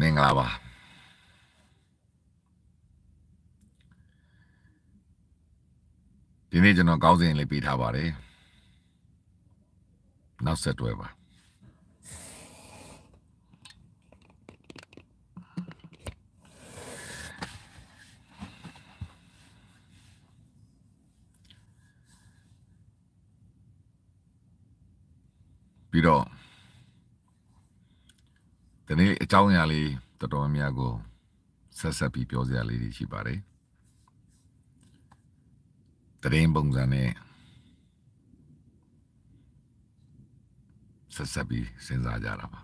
မင်္ဂလာပါဒီနေ့ကျွန်တော်ကောင်းစဉ်လေးပေးထားပါတယ်နောက်ဆက်တွဲပါပြီးတော့ဒီနေ့အကြောင်းအရာလေးတော်တော်များများကိုဆက်ဆက်ပြီးပြောစရာလေးတွေရှိပါတယ်တရင်ပုံစံနဲ့ဆက်ဆက်ပြီးစဉ်းစားကြတာပါ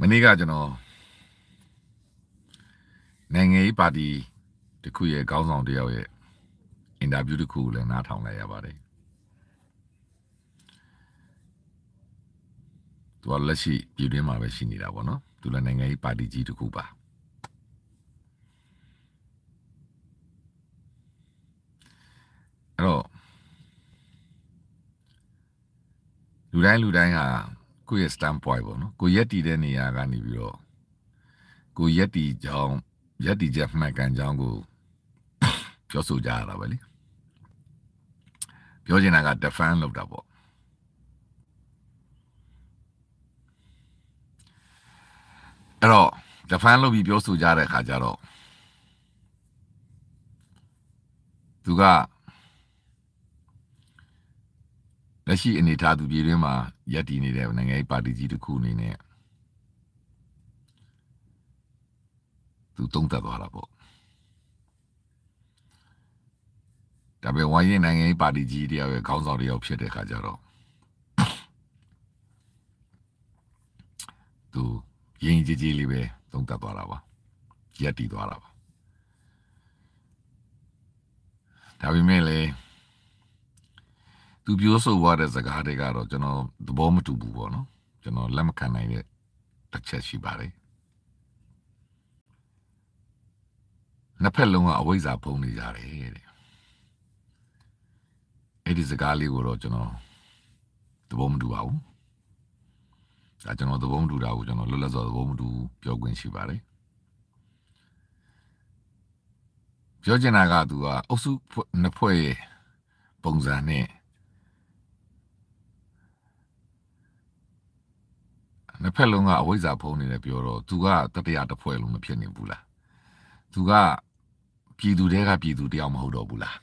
မနေ့ကကျွန်တော်နိုင်ငံရေးပါတီတစ်ခုရဲ့ခေါင်းဆောင်တယောက်ရဲ့အင်တာဗျူးတစ်ခုကိုလည်းနားထောင်လိုက်ရပါတယ်သူကလက်ရှိပြည်တွင်းမှာပဲရှိနေတာပေါ့နော်သူလည်းနိုင်ငံရေးပါတီကြီးတစ်ခုပါအဲ့တော့လူတိုင်းလူတိုင်းဟာကိုယ့်ရဲ့ stand point ပေါ့နော်ကိုရက်တည်တဲ့နေရာကနေပြီးတော့ကိုရက်တည်ကြောင်းရက်တည်ချက်မှတ်ကန်ကြောင်းကိုပြောဆိုကြရတာပဲလေပြောချင်တာက defend လုပ်တာပေါ့အဲ့တော့ဂျပန်လို့ပြီးပြောဆိုကြတဲ့အခါကျတော့သူကလက်ရှိအနေထားသူပြည်တွင်းမှာယက်တည်နေတဲ့နိုင်ငံရေးပါတီကြီးတစ်ခုအနေနဲ့သူတုံးတက်သွားတာပေါ့ဒါပေမဲ့ဝိုင်းရင်နိုင်ငံရေးပါတီကြီးတယောက်ရဲ့ခေါင်းဆောင်တယောက်ဖြစ်တဲ့အခါကျတော့သူရင်ကြီးကြီးလေးပဲသုံးသပ်သွားတာပါရက်တည်သွားတာပါဒါပေမဲ့လည်းသူပြောဆိုသွားတဲ့စကားတွေကတော့ကျွန်တော်သဘောမတူဘူးပေါ့နော်ကျွန်တော်လက်မခံနိုင်တဲ့တစ်ချက်ရှိပါတယ်နှစ်ဖက်လုံးကအဝိဇ္ဇာဖုံးနေကြတယ်တဲ့အဲ့ဒီစကားလေးကိုတော့ကျွန်တော်သဘောမတူပါဘူးဒါကျွန်တော်သဘောမတူတာကိုကျွန်တော်လွတ်လပ်စွာသဘောမတူပြောခွင့်ရှိပါတယ်ပြောချင်တာကသူကအုပ်စုနှစ်ဖွဲ့ရဲ့ပုံစံနဲ့နှစ်ဖက်လုံးကအဝိဇ္ဇာဖုံးနေတယ်ပြောတော့သူကတတရတစ်ဖွဲ့လုံးမဖြစ်နိုင်ဘူးလားသူကပြည်သူတဲကပြည်သူတယောက်မဟုတ်တော့ဘူးလား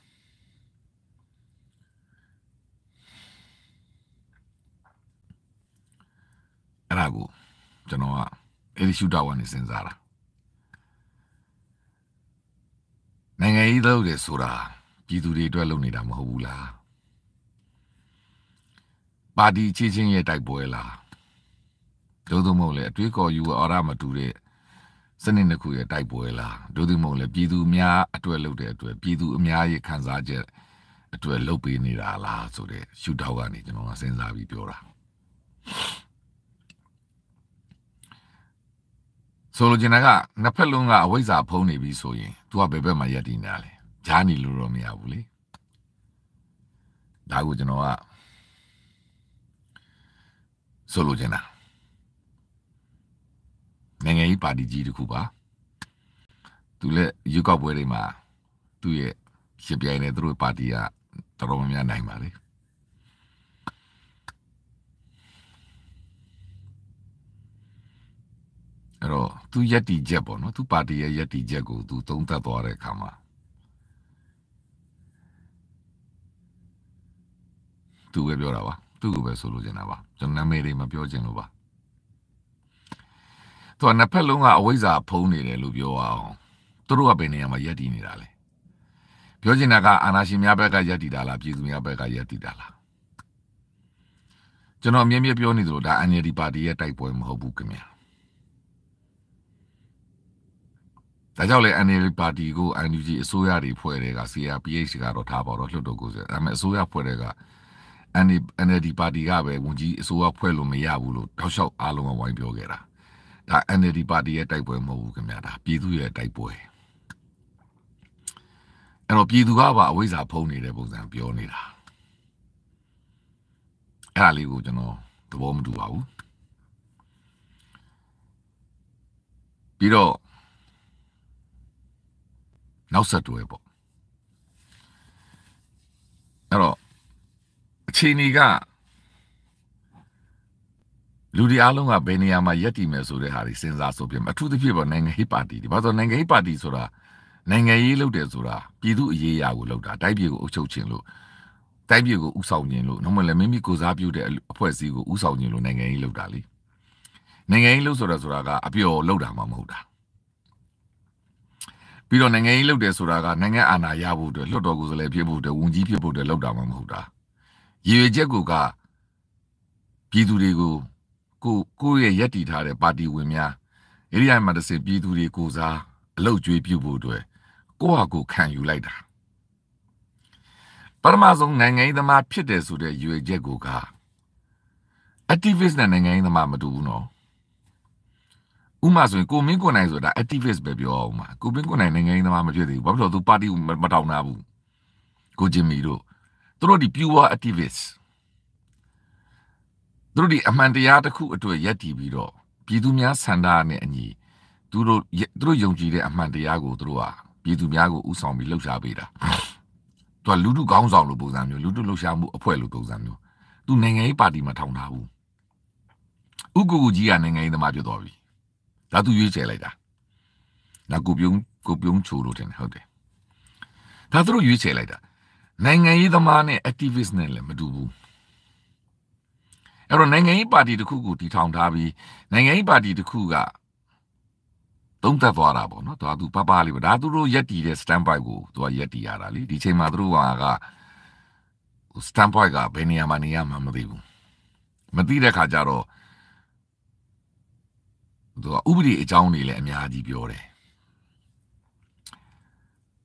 အဲ့ဒါကိုကျွန်တော်ကအဲ့ဒီရှူတာဝန်နေစဉ်းစားတာနိုင်ငံရေးလုပ်တယ်ဆိုတာပြည်သူတွေအတွက်လုပ်နေတာမဟုတ်ဘူးလားပါတီချင်းချင်းရဲ့တိုက်ပွဲလားဒုသမုံလည်းအတွေးခေါ်ယူအော်ရမတူတဲ့စနစ်တစ်ခုရဲ့တိုက်ပွဲလားဒုသမုံလည်းပြည်သူများအတွက်လုပ်တဲ့အတွက်ပြည်သူအများရဲ့ခံစားချက်အတွက်လုပ်ပေးနေတာလားဆိုတဲ့ရှူတောက်ကနေကျွန်တော်ကစဉ်းစားပြီးပြောတာဆိုလိုချင်တာကနှစ်ဖက်လုံးကအဝိဇ္ဇာဖုံးနေပြီဆိုရင် तू ကဘယ်ဘက်မှာယက်တည်နေတာလဲဂျာနီလို့တော့မရဘူးလေဒါကိုကျွန်တော်ကဆိုလိုချင်တာနိုင်ငံရေးပါတီကြီးတခုပါသူလည်းရွေးကောက်ပွဲတွေမှာသူ့ရဲ့ရှင်ပြိုင်နေသူတို့ပါတီကတော်တော်များများနိုင်ပါလေသူရက်တီချက်ပေါ့နော်သူပါတီရဲ့ရက်တီချက်ကိုသူသုံးသပ်သွားတဲ့အခါမှာသူပဲပြောတာပါသူ့ကိုပဲဆိုလိုချင်တာပါကျွန်တော်နာမည်တွေမပြောချင်လို့ပါသူကနှစ်ဖက်လုံးကအဝိဇ္ဇာဖုံးနေတယ်လို့ပြောအောင်သူတို့ကဘယ်နေရာမှာရက်တီနေတာလဲပြောချင်တာကအာနာရှင်များဘက်ကရက်တီတာလားပြည်သူများဘက်ကရက်တီတာလားကျွန်တော်အမြဲမြဲပြောနေသလိုဒါ NLD ပါတီရဲ့တိုက်ပွဲမဟုတ်ဘူးခင်ဗျာ။ဒါကြောင့်လဲ NLD ပါတီကို NUG အစိုးရတွေဖွဲ့တဲ့က CRPH ကတော့ထားပါတော့လွှတ်တော်ကိုယ်စားဒါပေမဲ့အစိုးရဖွဲ့တဲ့က NLD ပါတီကပဲဝန်ကြီးအစိုးရဖွဲ့လို့မရဘူးလို့တောက်လျှောက်အားလုံးကဝိုင်းပြောခဲ့တာ။ဒါ NLD ပါတီရဲ့တိုက်ပွဲမဟုတ်ဘူးခင်ဗျာဒါပြည်သူရဲ့တိုက်ပွဲ။အဲ့တော့ပြည်သူကပါအဝိဇ္ဇာဖုံးနေတဲ့ပုံစံပြောနေတာ။အဲ့ဒါလေးကိုကျွန်တော်သဘောမတူပါဘူး။ပြီးတော့နောက်ဆက်တွဲပေါ့အဲ့တော့အချိန်ကြီးကလူတွေအားလုံးကဘယ်နေရာမှာယက်တည်မယ်ဆိုတဲ့ဟာတွေစဉ်းစားဆိုပြမယ်အထူးသဖြင့်ပေါ့နိုင်ငံရေးပါတီတွေဘာလို့နိုင်ငံရေးပါတီဆိုတာနိုင်ငံရေးလုပ်တယ်ဆိုတာပြည်သူအရေးအရာကိုလုပ်တာတိုက်ပြည်ကိုအုပ်ချုပ်ခြင်းလို့တိုက်ပြည်ကိုဥဆောင်ခြင်းလို့နှုံးမလဲမိမိကိုစားပြုတဲ့အဖွဲ့အစည်းကိုဥဆောင်ခြင်းလို့နိုင်ငံရေးလုပ်တာလေနိုင်ငံရေးလုပ်ဆိုတာဆိုတာကအပျော်လုပ်တာမှမဟုတ်တာပြီးတော့နိုင်ငံရေးလုပ်တယ်ဆိုတာကနိုင်ငံအာဏာရဖို့အတွက်လွှတ်တော်ကိုယ်စားလှယ်ဖြစ်ဖို့အတွက်ဝန်ကြီးဖြစ်ဖို့အတွက်လုပ်တာမှမဟုတ်တာရည်ရွယ်ချက်ကပြည်သူတွေကိုကိုကိုယ့်ရဲ့ယက်တီထားတဲ့ပါတီဝင်များဧရိယာမှာတစ်စင်ပြည်သူတွေကိုစားအလုတ်ကျွေးပြုဖို့အတွက်ကိုယ့်ဟာကိုယ်ခံယူလိုက်တာပထမဆုံးနိုင်ငံရေးသမားဖြစ်တယ်ဆိုတဲ့ရည်ရွယ်ချက်ကိုက activist နဲ့နိုင်ငံရေးသမားမတူဘူးနော်ဥမာဆိုရင်ကိုမင်းကိုနိုင်ဆိုတာ activist ပဲပြောအောင်မှာကိုမင်းကိုနိုင်နိုင်ငံရေးသမားမဖြစ်သေးဘူးဘာဖြစ်လို့သူပါတီမတောင်းတာဘူးကိုဂျင်မီတို့သူတို့ဒီ pure activist သူတို့ဒီအမှန်တရားတစ်ခုအတွက်ယက်တည်ပြီးတော့ပြည်သူများဆန္ဒနဲ့အညီသူတို့သူတို့ယုံကြည်တဲ့အမှန်တရားကိုသူတို့ဟာပြည်သူများကိုဥဆောင်ပြီးလှုပ်ရှားပေးတာသူကလူထုကောင်းဆောင်လို့ပုံစံမျိုးလူထုလှုပ်ရှားမှုအဖွဲ့လို့ပုံစံမျိုးသူနိုင်ငံရေးပါတီမထောင်တာဘူးဥကူကူကြီးကနိုင်ငံရေးသမားဖြစ်သွားပြီဒါသူရွေးချယ်လိုက်တာနာကိုပြုံးကိုပြုံးချိုလို့တင်ဟုတ်တယ်ဒါသူတို့ရွေးချယ်လိုက်တာနိုင်ငံရေးသမားနဲ့ activist နဲ့လည်းမတူဘူးအဲ့တော့နိုင်ငံရေးပါတီတစ်ခုကိုတည်ထောင်ထားပြီးနိုင်ငံရေးပါတီတစ်ခုကသုံးသပ်သွားတာပေါ့နော်ဒါသူပပလေးပဲဒါသူတို့ရက်တည်တဲ့ stand by ကိုသူကရက်တည်ရတာလေဒီချိန်မှာသူတို့ကစတမ်ပွိုက်ကဘယ်နေရာမှာနေရမှာမသိဘူးမသိတဲ့ခါကျတော့သူကဥပဒေအကြောင်းတွေလည်းအများကြီးပြောတယ်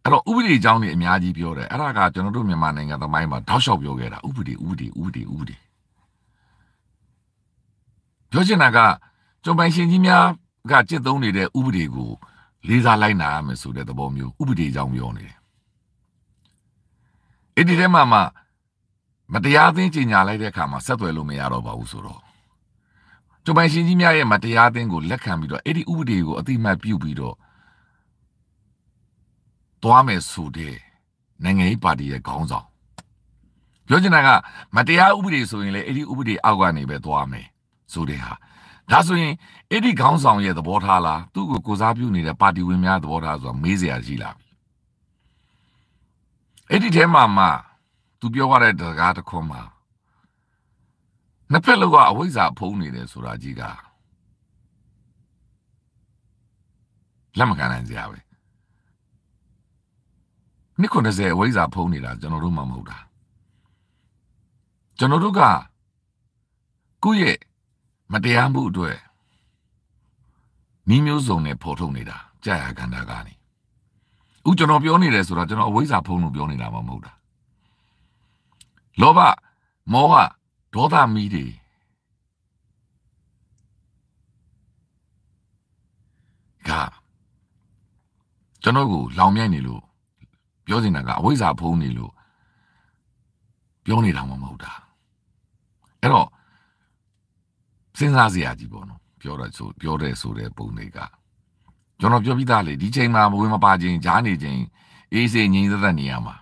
အဲ့တော့ဥပဒေအကြောင်းတွေအများကြီးပြောတယ်အဲ့ဒါကကျွန်တော်တို့မြန်မာနိုင်ငံသမိုင်းမှာတောက်လျှောက်ပြောခဲ့တာဥပဒေဥပဒေဥပဒေဥပဒေပြောချင်တာကကျွန်ပိုင်ရှင်ကြီးများကကြစ်သုံးနေတဲ့ဥပဒေကို လေးစားလိုက်နာရမယ်ဆိုတဲ့သဘောမျိုးဥပဒေအကြောင်းပြောနေတယ်အဲ့ဒီထဲမှာမှမတရားသင်းကြီးညာလိုက်တဲ့အခါမှာဆက်သွယ်လို့မရတော့ပါဘူးဆိုတော့ဂျိုဘိုင်ရှင်ကြီးများရဲ့မတရားသင်းကိုလက်ခံပြီးတော့အဲ့ဒီဥပဒေကိုအတိအမှတ်ပြုပြီးတော့သွားမယ်ဆိုတဲ့နိုင်ငံရေးပါတီရဲ့ခေါင်းဆောင်ပြောချင်တာကမတရားဥပဒေဆိုရင်လေအဲ့ဒီဥပဒေအောက်ကနေပဲသွားမယ်ဆိုတဲ့ဟာဒါဆိုရင်အဲ့ဒီခေါင်းဆောင်ရဲ့သဘောထားလားသူ့ကိုကိုစားပြုနေတဲ့ပါတီဝင်များသဘောထားဆိုတာမေးစရာရှိလာပြီအဲ့ဒီထဲမှာမှသူပြောရတဲ့စကားတစ်ခွန်းမှာနှစ်ဖက်လုံးကအဝိဇ္ဇာဖုံးနေတယ်ဆိုတာကြီးကလက်မခံနိုင်စရာပဲနှစ်ခု20အဝိဇ္ဇာဖုံးနေတာကျွန်တော်တို့မှမဟုတ်တာကျွန်တော်တို့ကကိုယ့်ရဲ့မတရားမှုအတွက်မိမျိုးစုံနဲ့ဖော်ထုတ်နေတာကြာရကန္တာကနေဥကျွန်တော်ပြောနေတယ်ဆိုတော့ကျွန်တော်အဝိဇ္ဇာဖုံးလို့ပြောနေတာမှမဟုတ်တာလောဘမောဟဒေါသမီးတွေကကျွန်တော်ကိုလောင်မြိုက်နေလို့ပြောနေတာကအဝိဇ္ဇာဖုံးနေလို့ပြောနေတာမှမဟုတ်တာအဲ့တော့စဉ်းစားစရာကြီးပေါ့နော်ပြောတော့ဆိုပြောတဲ့ဆိုတဲ့ပုံတွေကကျွန်တော်ပြောပြီးသားလေဒီချိန်မှာမဝင်မပါခြင်းကြားနေခြင်းအေးစေငြိမ်သက်သက်နေရမှာ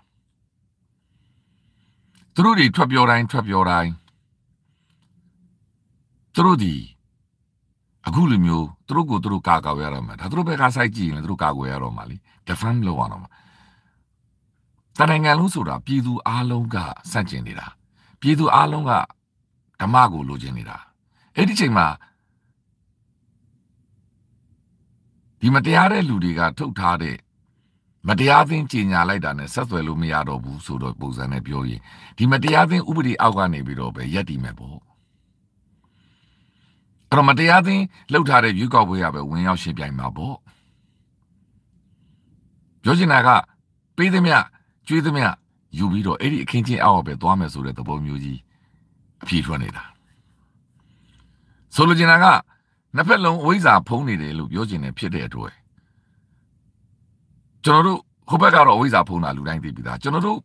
သူတို့တွေထွက်ပြောတိုင်းထွက်ပြောတိုင်းသူတို့ဒီအခုလိုမျိုးသူတို့ကိုသူတို့ကာကွယ်ရတော့မှာဒါသူတို့ဘက်ကစိုက်ကြည့်ရင်သူတို့ကာကွယ်ရတော့မှာလေ defend လုပ်ရတော့မှာတနိုင်ငံလုံးဆိုတာပြည်သူအားလုံးကစန့်ကျင်နေတာ ပြည်သူအားလုံးကဓမ္မကို လိုချင်နေတာအဲ့ဒီချိန်မှာဒီမတရားတဲ့လူတွေကထုတ်ထားတဲ့မတရားသင်ကြီးညာလိုက်တာနဲ့ဆက်သွယ်လို့မရတော့ဘူးဆိုတော့ပုံစံနဲ့ပြောရင်ဒီမတရားသင်ဥပဒေအောက်ကနေပြီးတော့ပဲရက်တည်မယ်ပေါ့အဲ့တော့မတရားသင်းလှုပ်ထားတဲ့ရွေးကောက်ပွဲရပဲဝင်ရောက်ရှင်းပြိုင်မှာပေါ့ပြောချင်တာကပေးသမျှကျွေးသမျှယူပြီးတော့အဲ့ဒီအခင်းချင်းအောက်ပဲသွားမယ်ဆိုတဲ့သဘောမျိုးကြီးအပြေထွက်နေတာဆိုလိုချင်တာကနှစ်ဖက်လုံးအဝိဇ္ဇာဖုံးနေတယ်လို့ပြောချင်တယ်ဖြစ်တဲ့အတွက်ကျွန်တော်တို့ကိုဘက်ကတော့အဝိဇ္ဇာဖုံးတာလူတိုင်းသိပြီသားကျွန်တော်တို့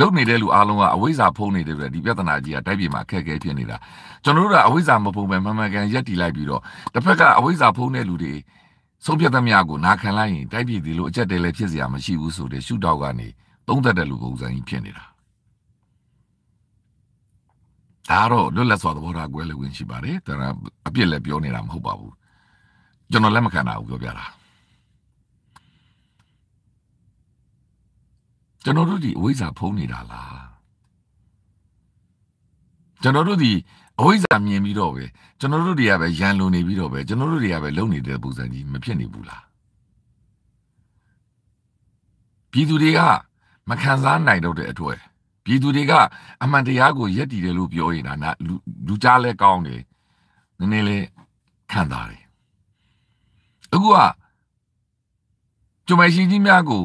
လုံနေတဲ့လူအားလုံးကအဝိဇ္ဇာဖုံးနေတဲ့အတွက်ဒီပြဿနာကြီးကတိုက်ပြမှာအခက်အခဲဖြစ်နေတာကျွန်တော်တို့ကအဝိဇ္ဇာမဖုံးပဲမှန်မှန်ကန်ရက်တီလိုက်ပြီးတော့တစ်ဖက်ကအဝိဇ္ဇာဖုံးတဲ့လူတွေဆုံးဖြတ်သမျှကိုနာခံလိုက်ရင်တိုက်ပြဒီလိုအကျက်တဲလည်းဖြစ်စရာမရှိဘူးဆိုတဲ့ရှုထောက်ကနေသုံးသက်တဲ့လူပုံစံကြီးဖြစ်နေတာဒါတော့လွတ်လပ်စွာသဘောထားကွဲလွယ်ဝင်ရှိပါတယ်ဒါကအပြစ်လည်းပြောနေတာမဟုတ်ပါဘူးကျွန်တော်လက်မခံတာဘူးပြောပြတာကျွန်တော်တို့ဒီအဝိဇ္ဇာဖုံးနေတာလားကျွန်တော်တို့ဒီအဝိဇ္ဇာမြင်ပြီးတော့ပဲကျွန်တော်တို့တွေကပဲရန်လုံနေပြီးတော့ပဲကျွန်တော်တို့တွေကပဲလုံနေတဲ့ပုံစံကြီးမဖြစ်နေဘူးလားပြည်သူတွေကမခံစားနိုင်တော့တဲ့အတွက်ပြည်သူတွေက အမှန်တရားကိုယက်တည်တယ်လို့ပြောရင်ဒါနလူကြားလဲကောင်းတယ်နည်းနည်းလေးခံစားတယ်အခုကကျွန်မရှိကြီးများကို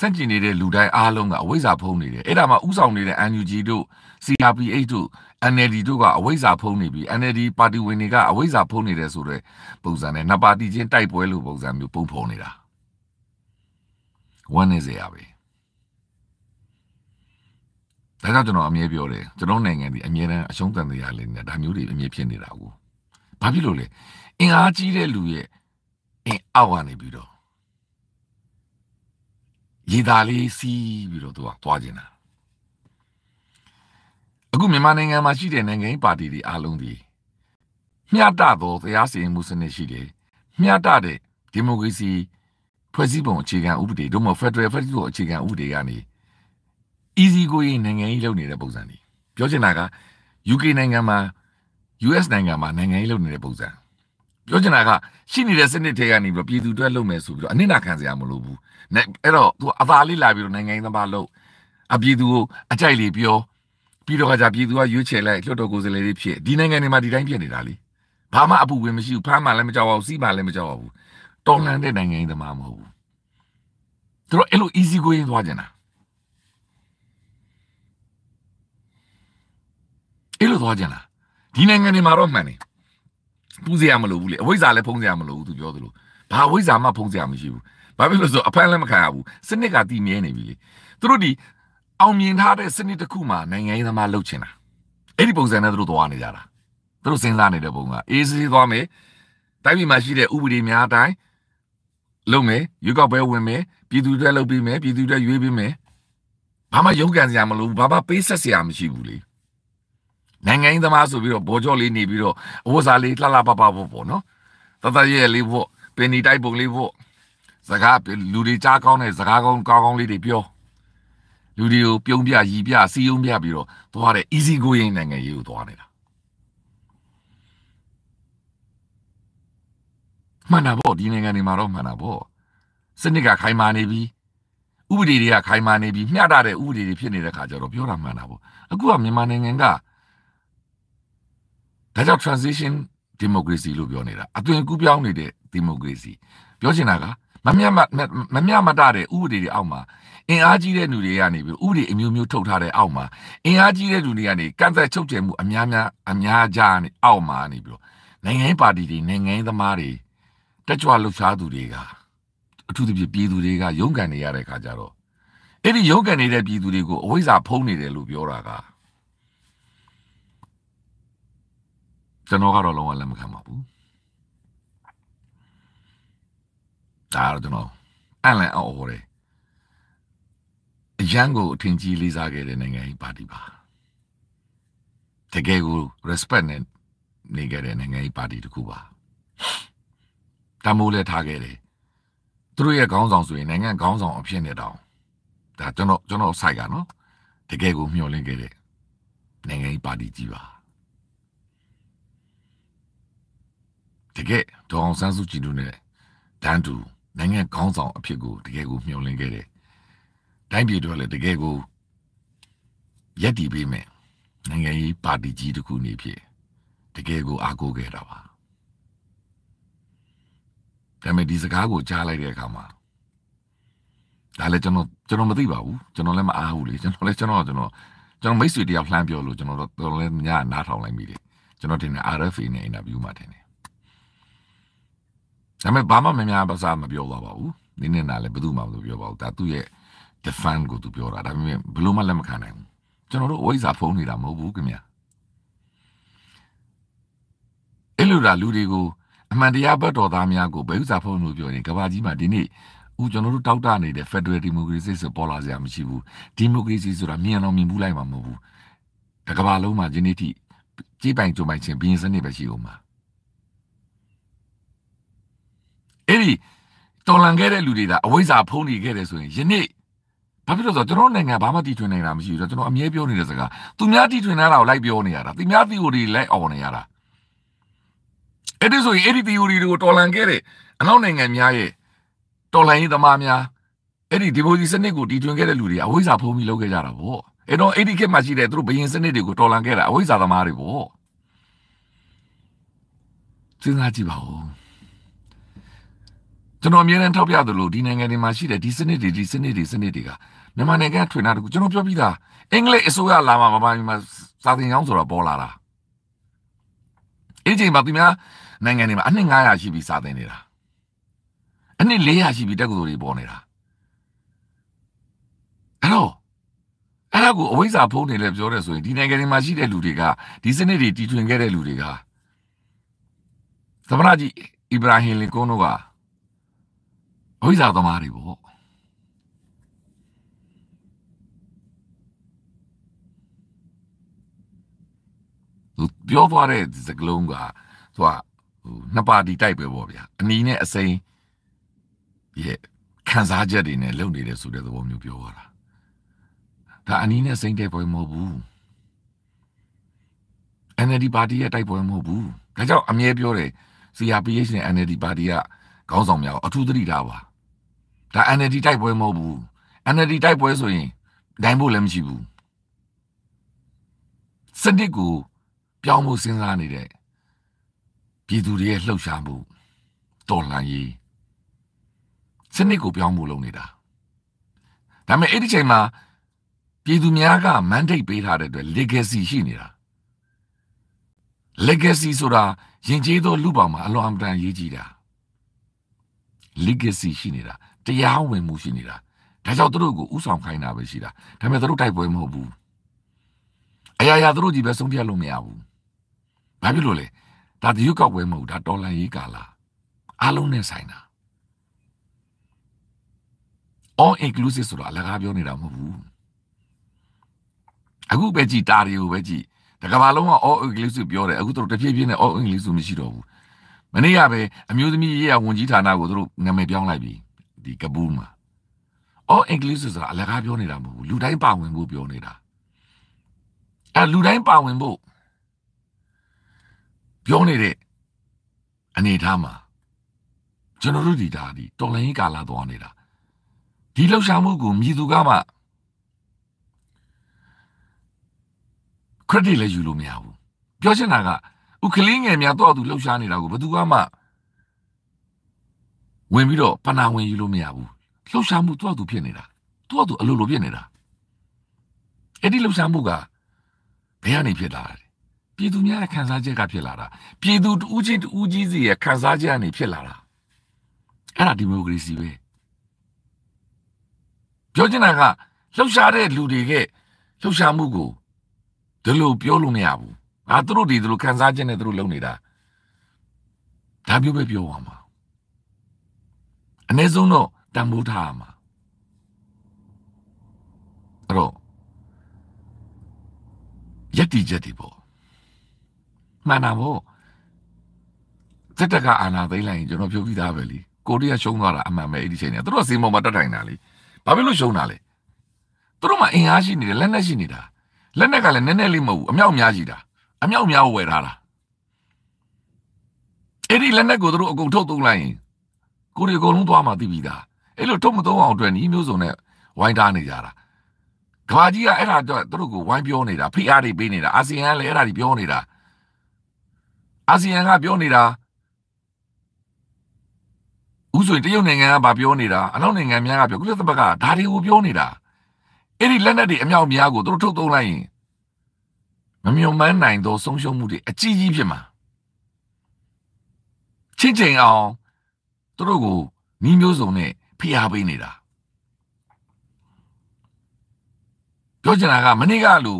ဆန့်ကျင်နေတဲ့လူတိုင်းအားလုံးကအဝိဇ္ဇာဖုံးနေတယ်အဲ့ဒါမှဥဆောင်နေတဲ့ NUG တို့ CRPH တို့ NLD တို့ကအဝိဇ္ဇာဖုံးနေပြီ NLD ပါတီဝင်တွေကအဝိဇ္ဇာဖုံးနေတယ်ဆိုတော့ပုံစံနဲ့နှစ်ပါတီချင်းတိုက်ပွဲလိုပုံစံမျိုးပုံဖော်နေတာဝမ်းနေစရာပဲဒါကြောင့်ကျွန်တော်အမြဲပြောတယ်ကျွန်တော်နိုင်ငံဒီအမြဲတမ်းအရှုံးတန်တရားလေးနေတာဒါမျိုးတွေအမြဲဖြစ်နေတာကိုဘာဖြစ်လို့လဲအင်အားကြီးတဲ့လူရဲ့အင်အောက်ကနေပြီးတော့ရေသားလေးစီးပြီးတော့သူကသွားကျင်တာအခုမြန်မာနိုင်ငံမှာရှိတဲ့နိုင်ငံပါတီတွေအားလုံးဒီမျှတသောတရားစီရင်မှုစနစ်ရှိတယ်မျှတတဲ့ဒီမိုကရေစီဖွဲ့စည်းပုံအခြေခံဥပဒေတို့မှ Federal ဖက်ဒရယ်အခြေခံဥပဒေကနေ easy ကိုရင်နိုင်ငံကြီးလုပ်နေတဲ့ပုံစံတွေပြောချင်တာက UK နိုင်ငံမှာ US နိုင်ငံမှာနိုင်ငံကြီးလုပ်နေတဲ့ပုံစံပြောချင်တာကရှိနေတဲ့စနစ်ထဲကနေပြီးတော့ပြည်သူတွေလုပ်မယ်ဆိုပြီးတော့အနစ်နာခံစရာမလိုဘူးအဲ့တော့သူအသာလေးလာပြီးတော့နိုင်ငံရေးသမားလို့အပြည်သူကိုအကြိုက်လေပြောပြီးတော့ကကြပြည်သူကရွေးချယ်လိုက်လွှတ်တော်ကိုယ်စားလှယ်တွေဖြစ်ဒီနိုင်ငံတွေမှာဒီတိုင်းဖြစ်နေတာလေဘာမှအပူဝင်မရှိဘူးဖမ်းမှလည်းမကြောက်ပါဘူးစီးမှလည်းမကြောက်ပါဘူးတော်လန်တဲ့နိုင်ငံရေးသမားမဟုတ်ဘူးသူတို့အဲ့လို easy going သွားကြတာအဲ့လိုသွားကြတာဒီနိုင်ငံတွေမှာတော့မှန်တယ်ပူစရာမလိုဘူးလေအဝိဇ္ဇာလည်းဖုံးစရာမလိုဘူးသူပြောသလိုဘာအဝိဇ္ဇာမှဖုံးစရာမရှိဘူးဘာဖြစ်လို့ဆိုအဖမ်းလည်းမခံရဘူးစနစ်ကတည်မြဲနေပြီလေသူတို့ဒီအောင်မြင်ထားတဲ့စနစ်တစ်ခုမှာနိုင်ငံရေးသမားလှုပ်ချင်တာအဲ့ဒီပုံစံနဲ့သူတို့သွားနေကြတာသူတို့စဉ်းစားနေတဲ့ပုံကအေးစေးသွားမယ်တိုင်းပြည်မှာရှိတဲ့ဥပဒေများအတိုင်းလုပ်မယ်ရွေးကောက်ပွဲဝင်မယ်ပြည်သူတွေလုပ်ပြီးမယ်ပြည်သူတွေရွေးပြီးမယ်ဘာမှရုန်းကန်စရာမလိုဘူးဘာမှပေးဆက်စရာမရှိဘူးလေနိုင်ငံရေးသမားဆိုပြီးတော့ဘောကြောလေးနေပြီးတော့အဝတ်စားလေးလှလှပပဖို့ပေါ့နော်တတရဲလေးဖို့ပင်ဒီတိုက်ပုံလေးဖို့စကားလူတွေကြားကောင်းတဲ့စကားကောင်းကောင်းကောင်းလေးတွေပြောလူတွေကိုပြုံးပြရည်ပြစီယုံပြပြီးတော့သွားတဲ့ easy going နိုင်ငံရေးကိုသွားနေတာမှန်တာပေါ့ဒီနိုင်ငံတွေမှာတော့မှန်တာပေါ့စနစ်ကခိုင်မာနေပြီဥပဒေတွေကခိုင်မာနေပြီမျှတတဲ့ဥပဒေတွေဖြစ်နေတဲ့ခါကျတော့ပြောတာမှန်တာပေါ့အခုကမြန်မာနိုင်ငံကဒါကြောင့် transition democracy လို့ပြောနေတာအသွင်ကူးပြောင်းနေတဲ့ democracy ပြောချင်တာကမမြတ်မမြတ်မတတဲ့ဥပဒေတွေအောက်မှာအင်အားကြီးတဲ့လူတွေကနေပြီးဥပဒေအမျိုးမျိုးထုတ်ထားတဲ့အောက်မှာအင်အားကြီးတဲ့လူတွေကနေကန့်သက်ချုပ်ကျယ်မှုအများများအများကြားနေအောက်မှာနေပြီးတော့နိုင်ငံရေးပါတီတွေနိုင်ငံရေးသမားတွေတက်ကြွလှုပ်ရှားသူတွေကအထူးသဖြင့်ပြည်သူတွေကရုန်းကန်နေရတဲ့ခါကျတော့အဲ့ဒီရုန်းကန်နေတဲ့ပြည်သူတွေကိုအဝိဇ္ဇာဖုံးနေတယ်လို့ပြောတာကကျွန်တော်ကတော့လုံးဝလက်မခံပါဘူးဒါတော့ကျွန်တော်အလန်အော်ဟောတယ်အရန်ကိုအထင်ကြီးလေးစားခဲ့တဲ့နိုင်ငံရေးပါတီပါတကယ်ကို respect နဲ့နေခဲ့တဲ့နိုင်ငံရေးပါတီတစ်ခုပါတမိုးလဲထားခဲ့တယ်သူတို့ရဲ့ခေါင်းဆောင်ဆိုရင်နိုင်ငံခေါင်းဆောင်အဖြစ်နဲ့တောင်ဒါကျွန်တော်ကျွန်တော်ဆိုင်ကနော်တကယ်ကိုမျှော်လင့်ခဲ့တဲ့နိုင်ငံရေးပါတီကြီးပါတကယ်ဒေါအောင်ဆန်းစုကြည်တို့နဲ့တန်းတူနိုင်ငံခေါင်းဆောင်အဖြစ်ကိုတကယ်ကိုမျှော်လင့်ခဲ့တယ်။တိုင်းပြည်တို့လည်းတကယ်ကိုရက်တည်ပေးမယ်။နိုင်ငံရေးပါတီကြီးတစ်ခုနေဖြစ်တကယ်ကိုအားကိုးခဲ့တာပါ။ဒါပေမဲ့ဒီစကားကိုကြားလိုက်တဲ့အခါမှာဒါလည်းကျွန်တော်ကျွန်တော်မသိပါဘူး။ကျွန်တော်လည်းမအားဘူးလေ။ကျွန်တော်လည်းကျွန်တော်ကျွန်တော်ကျွန်တော်မိတ်ဆွေတယောက်လှမ်းပြောလို့ကျွန်တော်တော့တော်လည်းညနားထောင်လိုက်မိတယ်။ကျွန်တော်တင်တယ် RFA နဲ့အင်တာဗျူးမှာတင်တယ်ဒါပေမဲ့ဘာမှမများပါစားမပြောသွားပါဘူးနင်းနေတာလည်းဘယ်သူမှမပြောပါဘူးဒါသူ့ရဲ့ defend ကိုသူပြောတာဒါပေမဲ့ဘယ်လိုမှလက်မခံနိုင်ဘူးကျွန်တော်တို့အဝိဇ္ဇာဖုံးနေတာမဟုတ်ဘူးခင်ဗျာအဲ့လိုဒါလူတွေကိုအမှန်တရားဘက်တော်သားများကိုဘယ်ဥစ္စာဖုံးလို့ပြောရင်ကဘာကြီးမှာဒီနေ့ဦးကျွန်တော်တို့တောက်တနေတဲ့ Federal Democracy ဆိုပေါ်လာစရာမရှိဘူးဒီမိုကရေစီဆိုတာမြင်အောင်မြင်ဘူးလိုက်မှာမဟုတ်ဘူးတကဘာလုံးမှာဒီနေ့ထိကြေးပိုင်ကြုံပိုင်ချင်းဘီရင်စနစ်ပဲရှိအောင်ပါအဲ့ဒီတော်လန်ခဲ့တဲ့လူတွေဒါအဝိဇ္ဇာဖုံးနေခဲ့တယ်ဆိုရင်ယနေ့ဘာဖြစ်လို့ဆိုတော့ကျွန်တော်နိုင်ငံဘာမှတီထွင်နိုင်တာမရှိဘူးကျွန်တော်အမြဲပြောနေတဲ့စကားသူများတီထွင်တာကိုလိုက်ပြောနေရတာသူများ theory လိုက်အောင်နေရတာအဲ့ဒီဆိုရင်အဲ့ဒီ theory တွေကိုတော်လန်ခဲ့တဲ့အနောက်နိုင်ငံများရဲ့တော်လန်ရေးသမားများအဲ့ဒီဒီမိုကရေစီစနစ်ကိုတီထွင်ခဲ့တဲ့လူတွေအဝိဇ္ဇာဖုံးပြီးလုပ်ခဲ့ကြတာပေါ့အဲ့တော့အဲ့ဒီခေတ်မှာရှိတဲ့သူတို့ဘယင်စနစ်တွေကိုတော်လန်ခဲ့တာအဝိဇ္ဇာသမားတွေပေါ့စဉ်းစားကြည့်ပါဦးကျွန်တော်အမြဲတမ်းထောက်ပြသလိုဒီနိုင်ငံတွေမှာရှိတဲ့ဒီစနစ်တွေဒီစနစ်တွေစနစ်တွေကမြန်မာနိုင်ငံထွေနာတကူကျွန်တော်ပြောပြီးသားအင်္ဂလိပ်အစိုးရလာမှမပါမစာသင်ကျောင်းဆိုတာပေါ်လာတာအဲ့ဒီမှာသူများနိုင်ငံတွေမှာအနှစ်900ရှိပြီစာသင်နေတာအနှစ်400ရှိပြီတက္ကသိုလ်တွေပေါ်နေတာအဲ့တော့အဲ့ဒါကိုအဝိဇ္ဇာဖုံးနေလဲပြောရဲဆိုရင်ဒီနိုင်ငံတွေမှာရှိတဲ့လူတွေကဒီစနစ်တွေတီထွင်ခဲ့တဲ့လူတွေကသမရကြီးအီဗရာဟင်လင်ကွန်းတို့ကအဝိဇ္ဇာသမားတွေပေါ့သူပြောသွားတဲ့စကလုံးကသူကနှစ်ပါတီတိုက်ပဲပေါ့ဗျာအနီနဲ့အစိမ်းရဲ့ခံစားချက်တွေနဲ့လုပ်နေတယ်ဆိုတဲ့သဘောမျိုးပြောသွားတာဒါအနီနဲ့စိမ့်တိုက်ပွဲမဟုတ်ဘူး NLD ပါတီရဲ့တိုက်ပွဲမဟုတ်ဘူးဒါကြောင့်အမြဲပြောတယ် CRPH နဲ့ NLD ပါတီကခေါင်းဆောင်များအထူးသတိထားပါဒါ NLD တိုက်ပွဲမဟုတ်ဘူး NLD တိုက်ပွဲဆိုရင်နိုင်ဖို့လည်းမရှိဘူးစနစ်ကိုပြောင်းဖို့စဉ်းစားနေတဲ့ပြည်သူတွေရဲ့လှုပ်ရှားမှုတော်လှန်ရေးစနစ်ကိုပြောင်းဖို့လုပ်နေတာဒါပေမဲ့အဲ့ဒီချိန်မှာပြည်သူများက mandate ပေးထားတဲ့အတွက် legacy ရှိနေတာ legacy ဆိုတာယဉ်ကျေးသော လူပေါင်းမှာအလွန်အမတန်အရေးကြီးတာ legacy ရှိနေတာတရားဝင်မှုရှိနေတာဒါကြောင့်သူတို့ကိုဥဆောင်ခိုင်းတာပဲရှိတာဒါပေမဲ့သူတို့တိုက်ပွဲမဟုတ်ဘူးအရာရာသူတို့ကြီးပဲဆုံးဖြတ်လို့မရဘူးဘာဖြစ်လို့လဲဒါတရုတ်ကောက်ပွဲမဟုတ်ဒါတော်လန်ရေးကာလာအားလုံးနဲ့ဆိုင်တာ all inclusive ဆိုတာအလကားပြောနေတာမဟုတ်ဘူးအခုပဲကြည်တာတွေကိုပဲကြည်တကဘာလုံးက all inclusive ပြောတယ်အခုတို့တဖြည်းဖြည်းနဲ့ all inclusive မရှိတော့ဘူးမနေ့ကပဲအမျိုးသမီးရေးရဝန်ကြီးဌာနကိုတို့နာမည်ပြောင်းလိုက်ပြီဒီကပူးမှာအော်အင်္ဂလိပ်ဆိုတာအလကားပြောနေတာမဟုတ်ဘူးလူတိုင်းပါဝင်ဖို့ပြောနေတာအဲလူတိုင်းပါဝင်ဖို့ပြောနေတဲ့အနေထားမှာကျွန်တော်တို့ဒီဒါဒီတော်လိုင်းကာလာသွားနေတာဒီလှုပ်ရှားမှုကိုမြည်သူကမှ credit လည်းယူလို့မရဘူးပြောချင်တာကဥကလေးငယ်များတော့သူလှုပ်ရှားနေတာကိုဘယ်သူကမှဝင်ပြီးတော့ပနာဝင်ယူလို့မရဘူးလှုပ်ရှားမှုသူ့အတူဖြစ်နေတာသူ့အတူအလိုလိုဖြစ်နေတာအဲ့ဒီလှုပ်ရှားမှုကဘယ်ကနေဖြစ်လာလဲပြည်သူများရဲ့ခံစားချက်ကဖြစ်လာတာပြည်သူတူးချင်းတူးကြီးစီရဲ့ခံစားချက်ကနေဖြစ်လာတာအဲ့ဒါဒီမိုကရေစီပဲပြောချင်တာကလှုပ်ရှားတဲ့လူတွေကလှုပ်ရှားမှုကိုဒီလိုပြောလို့မရဘူးငါတို့တွေဒီလိုခံစားချက်နဲ့တို့လုပ်နေတာဒါမျိုးပဲပြောပါမှာအ ਨੇ ဆုံးတော့တန်ဖိုးထားရမှာအဲ့တော့ရက်တီချက်တီပေါ့မှန်တာပေါ့တက်တကအာနာသိမ့်လိုက်ရင်ကျွန်တော်ပြောပြီးသားပဲလေကိုရီးယားရှုံးသွားတာအမှန်ပဲအဲ့ဒီချိန်เนี่ยသူတို့ကစီမောမှာတက်ထိုင်တာလေဘာဖြစ်လို့ရှုံးတာလဲသူတို့မှာအင်အားရှိနေတယ်လက်နက်ရှိနေတာလက်နက်ကလည်းနည်းနည်းလေးမဟုတ်ဘူးအမြောက်များကြီးတာအမြောက်များဝယ်ထားတာအဲ့ဒီလက်နက်ကိုသူတို့အကုန်ထုတ်သုံးလိုက်ရင်ကိုတွေအကုန်လုံးသွားမှသိပြီးသားအဲ့လိုထုတ်မသုံးအောင်အတွက်ညီမျိုးစုံနဲ့ဝိုင်းထားနေကြတာကဘာကြီးကအဲ့ဒါအတွက်သူတို့ကိုဝိုင်းပြောနေတာဖိအားတွေပေးနေတာအာဆီယံကလည်းအဲ့ဒါတွေပြောနေတာအာဆီယံကပြောနေတာဥဆိုတရုတ်နိုင်ငံကဗာပြောနေတာအနောက်နိုင်ငံများကပြောကုလသမဂ္ဂဒါတွေကိုပြောနေတာအဲ့ဒီလက်နက်တွေအမြောက်များကိုသူတို့ထုတ်သုံးလိုက်ရင်မမြုံမန်းနိုင်သောဆုံးရှုံးမှုတွေအကြီးကြီးဖြစ်မှာချစ်ချင်အောင်သူတို့ကိုမိမျိုးစုံနဲ့ဖိအားပေးနေတာပြောချင်တာကမနေ့ကလူ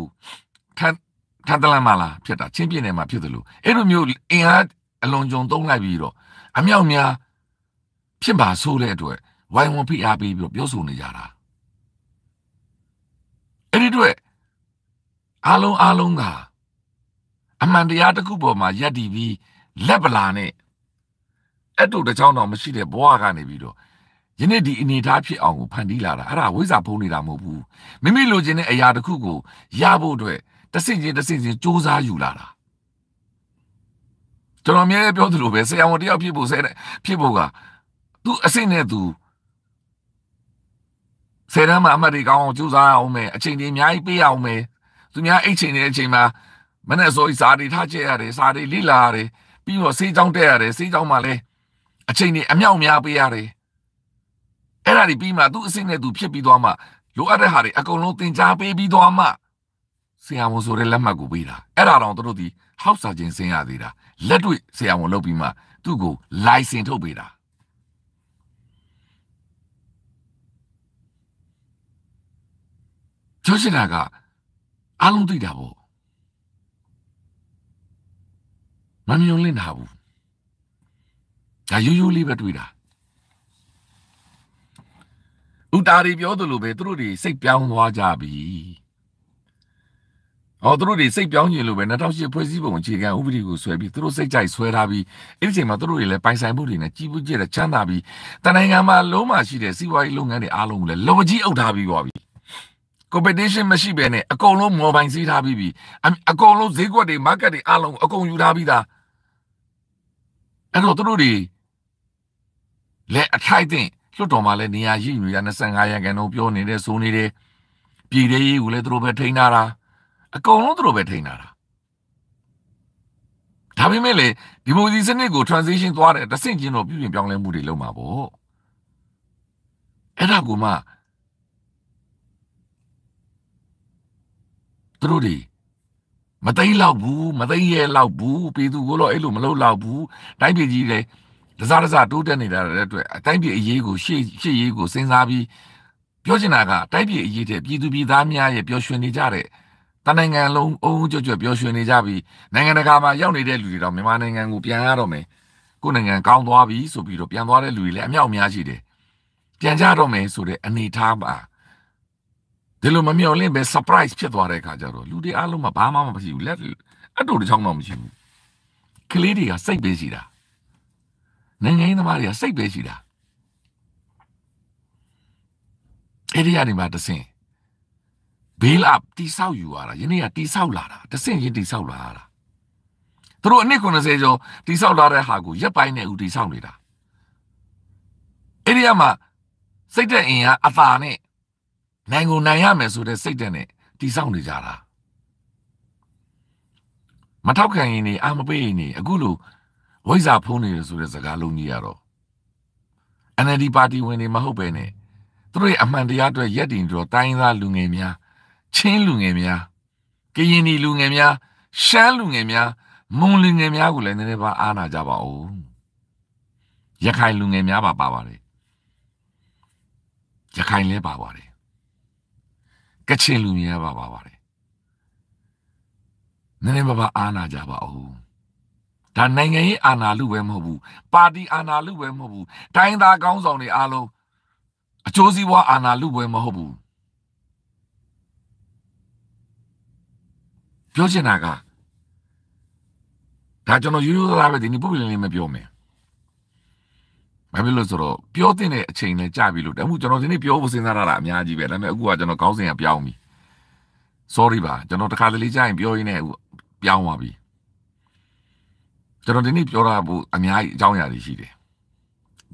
ထန်ထန်တလန်မလာဖြစ်တာချင်းပြင်းနယ်မှာဖြစ်တယ်လို့အဲ့လိုမျိုးအင်အားအလွန်ကြုံသုံးလိုက်ပြီးတော့အမြောက်များဖြစ်ပါဆိုတဲ့အတွက်ဝိုင်းဝန်းဖိအားပေးပြီးတော့ပြောဆိုနေကြတာအဲ့ဒီအတွက်အားလုံးအားလုံးကအမှန်တရားတစ်ခုပေါ်မှာယက်တည်ပြီးလက်ပလာနဲ့အဲ့တို့တစ်ချောင်းတော့မရှိတဲ့ဘဝကနေပြီးတော့ယနေ့ဒီအနေထားဖြစ်အောင်ကိုဖန်တီးလာတာအဲ့ဒါဝိဇာဖုံးနေတာမဟုတ်ဘူးမိမိလိုချင်တဲ့အရာတစ်ခုကိုရဖို့အတွက်တဆင့်ချင်းတဆင့်ချင်းစူးစမ်းယူလာတာကျွန်တော်အများကြီးပြောသလိုပဲဆရာဝန်တယောက်ဖြစ်ဖို့ဆဲဖြစ်ဖို့ကသူအဆင့်နဲ့သူဆယ်တန်းမှာအမှတ်တွေကောင်းအောင်ကြိုးစားအောင်မယ်အချိန်တွေအများကြီးပေးအောင်မယ်သူများအိတ်ချိန်တွေအချိန်မှာမနဲ့ဆိုစာတွေထားချက်ရတယ်စာတွေလိလာရတယ်ပြီးတော့စေးကြောင်းတက်ရတယ်စေးကြောင်းမှလည်းအချိန်တွေအမြောက်များပေးရတယ်အဲ့ဒါတွေပြီးမှသူ့အစိမ့်နဲ့သူဖြစ်ပြီးသွားမှလိုအပ်တဲ့ဟာတွေအကုန်လုံးသင်ကြားပေးပြီးသွားမှဆရာဝန်ဆိုတဲ့လက်မှတ်ကိုပေးတာအဲ့ဒါတော့တို့ဒီဟောက်စာချင်းဆင်းရသေးတာလက်တွေ့ဆရာဝန်လုပ်ပြီးမှသူ့ကို license ထုတ်ပေးတာကျောင်းရှင်ကအားလုံးသိတာပေါ့မမြုံလင့်တာဘူးဒါရိုးရိုးလေးပဲတွေးတာဥတာတွေပြောသလိုပဲသူတို့တွေစိတ်ပြောင်းသွားကြပြီ။အော်သူတို့တွေစိတ်ပြောင်းကျင်လို့ပဲ2008ဖွဲ့စည်းပုံအခြေခံဥပဒေကိုဆွဲပြီးသူတို့စိတ်ကြိုက်ဆွဲထားပြီးအဲ့ဒီချိန်မှာသူတို့တွေလည်းပိုင်ဆိုင်မှုတွေနဲ့ကြီးပူးကျက်တဲ့ချမ်းသာပြီးတနိုင်ငံမှာလုံးမရှိတဲ့စီးပွားရေးလုပ်ငန်းတွေအားလုံးကိုလည်းလော်ကြီးအုပ်ထားပြီးပါပြီ။ competition မရှိဘဲနဲ့အကုန်လုံး mobile စီးထားပြီးပြီ။အကုန်လုံးဈေးကွက်တွေ market တွေအားလုံးအကုန်ယူထားပြီးသား။အဲ့တော့သူတို့တွေလက်အထိုက်တင်လွှတ်တော်မှာလည်းနေရာရှိနေရ25ရာခိုင်နှုန်းပြောနေတဲ့စိုးနေတယ်ပြည်သေးရေးကိုလည်းသူတို့ပဲထိန်းထားတာအကုန်လုံးသူတို့ပဲထိန်းထားတာဒါပေမဲ့လေဒီမိုကရေစီစနစ်ကို transition သွားတဲ့တဆင့်ချင်းတော့ပြုပြင်ပြောင်းလဲမှုတွေလုပ်မှာပေါ့အဲ့ဒါကိုမှသူတို့တွေမသိလောက်ဘူးမသိရဲလောက်ဘူးပြည်သူကိုတော့အဲ့လိုမလုပ်လောက်ဘူးတိုင်းပြည်ကြီးလည်းတစားတစားတိုးတက်နေတာတဲ့အတွက်အတိုင်းပြည်အရေးကိုရှေ့ရှေ့ရေးကိုစဉ်းစားပြီးပြောချင်တာကတိုင်းပြည်အရေးတဲ့ပြည်သူပြည်သားများရဲ့ပျော်ရွှင်နေကြတဲ့တနိုင်ငံလုံးအုံအုံကြွကြွပျော်ရွှင်နေကြပြီးနိုင်ငံတကာမှာရောက်နေတဲ့လူတွေတော့မြန်မာနိုင်ငံကိုပြန်ရတော့မယ်ကိုယ်နိုင်ငံကောင်းသွားပြီဆိုပြီးတော့ပြန်သွားတဲ့လူတွေလည်းအမြောက်အများရှိတယ်ပြန်ကြတော့မယ်ဆိုတဲ့အနေထားပါဒီလိုမမျှော်လင့်ပဲ surprise ဖြစ်သွားတဲ့အခါကျတော့လူတွေအားလုံးကဘာမှမရှိဘူးလက်အတူတစ်ချောင်းတော့မရှိဘူးကလေးတွေကစိတ်ပင်ရှိတာနိုင်ငံရေးသမားတွေကစိတ်ပဲရှိတာအဲ့ဒီကနေမှတဆင် bail up တိဆောက်ယူလာတာယနေ့ကတိဆောက်လာတာတဆင်ရင်တိဆောက်လာတာသူတို့အနည်း90ကျော်တိဆောက်လာတဲ့ဟာကိုရက်ပိုင်းနဲ့ဦးတိဆောက်နေတာအဲ့ဒီကမှစိတ်တဲ့အင်အားအသာနဲ့နိုင်ကိုနိုင်ရမယ်ဆိုတဲ့စိတ်တဲ့နဲ့တိဆောက်နေကြတာမထောက်ခံရင်နေအာမပေးရင်နေအခုလို့ဝိဇ္ဇာဖုံးနေတယ်ဆိုတဲ့စကားလုံးကြီးကတော့ NLD ပါတီဝင်တွေမဟုတ်ပဲနဲ့သူတို့ရဲ့အမှန်တရားအတွက်ရက်တင်တော်တိုင်းသားလူငယ်များ ချင်းလူငယ်များကရင်ပြည်လူငယ်များရှမ်းလူငယ်များမွန်လူငယ်များကိုလည်းနည်းနည်းပါအားနာကြပါဦးရခိုင်လူငယ်များပါပါပါတယ်ရခိုင်လည်းပါပါတယ်ကချင်လူငယ်ပါပါပါတယ်နည်းနည်းပါပါအားနာကြပါဦးဒါနိုင်ငံရေးအာဏာလုပဲမဟုတ်ဘူးပါတီအာဏာလုပဲမဟုတ်ဘူးတိုင်းသားကောင်းဆောင်တွေအားလုံးအကျိုးစီးပွားအာဏာလုပဲမဟုတ်ဘူးပြောချင်တာကဒါကျွန်တော်ရိုးရိုးသားသားပဲဒီနေ့ပုပ်ပြလင်းလေးမပြောမယ်မဖြစ်လို့ဆိုတော့ပြောတဲ့အချိန်နဲ့ကြာပြီလို့တမှုကျွန်တော်ဒီနေ့ပြောဖို့စဉ်းစားရတာအများကြီးပဲဒါပေမဲ့အခုကကျွန်တော်ခေါင်းစဉ်ကပြောင်းပြီ sorry ပါကျွန်တော်တခါတလေကြာရင်ပြောရင်းနဲ့အခုပြောင်းသွားပြီကျွန်တော်ဒီနေ့ပြောတာဘူးအများကြီးအကြောင်းအရာတွေရှိတယ်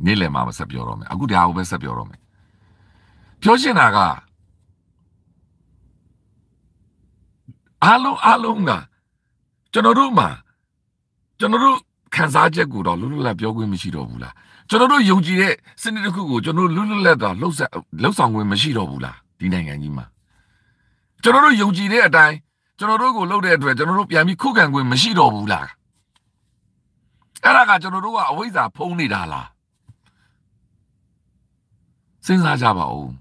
နေ့လယ်မှာပဲဆက်ပြောတော့မယ်အခုတရားကိုပဲဆက်ပြောတော့မယ်ပြောချင်တာကအားလုံးအားလုံးကကျွန်တော်တို့မှာကျွန်တော်တို့ခံစားချက်ကိုတော့လွတ်လွတ်လပ်ပြောခွင့်မရှိတော့ဘူးလားကျွန်တော်တို့ယုံကြည်တဲ့စနစ်တစ်ခုကိုကျွန်တော်လွတ်လွတ်လပ်တော့လှုပ်ဆက်လှုပ်ဆောင်ခွင့်မရှိတော့ဘူးလားဒီနိုင်ငံကြီးမှာကျွန်တော်တို့ယုံကြည်တဲ့အတိုင်းကျွန်တော်တို့ကိုလှုပ်တဲ့အတွက်ကျွန်တော်တို့ပြန်ပြီးခုခံခွင့်မရှိတော့ဘူးလားအဲ့ဒါကကျွန်တော်တို့ကအဝိဇ္ဇာဖုံးနေတာလားစဉ်းစားကြပါဦး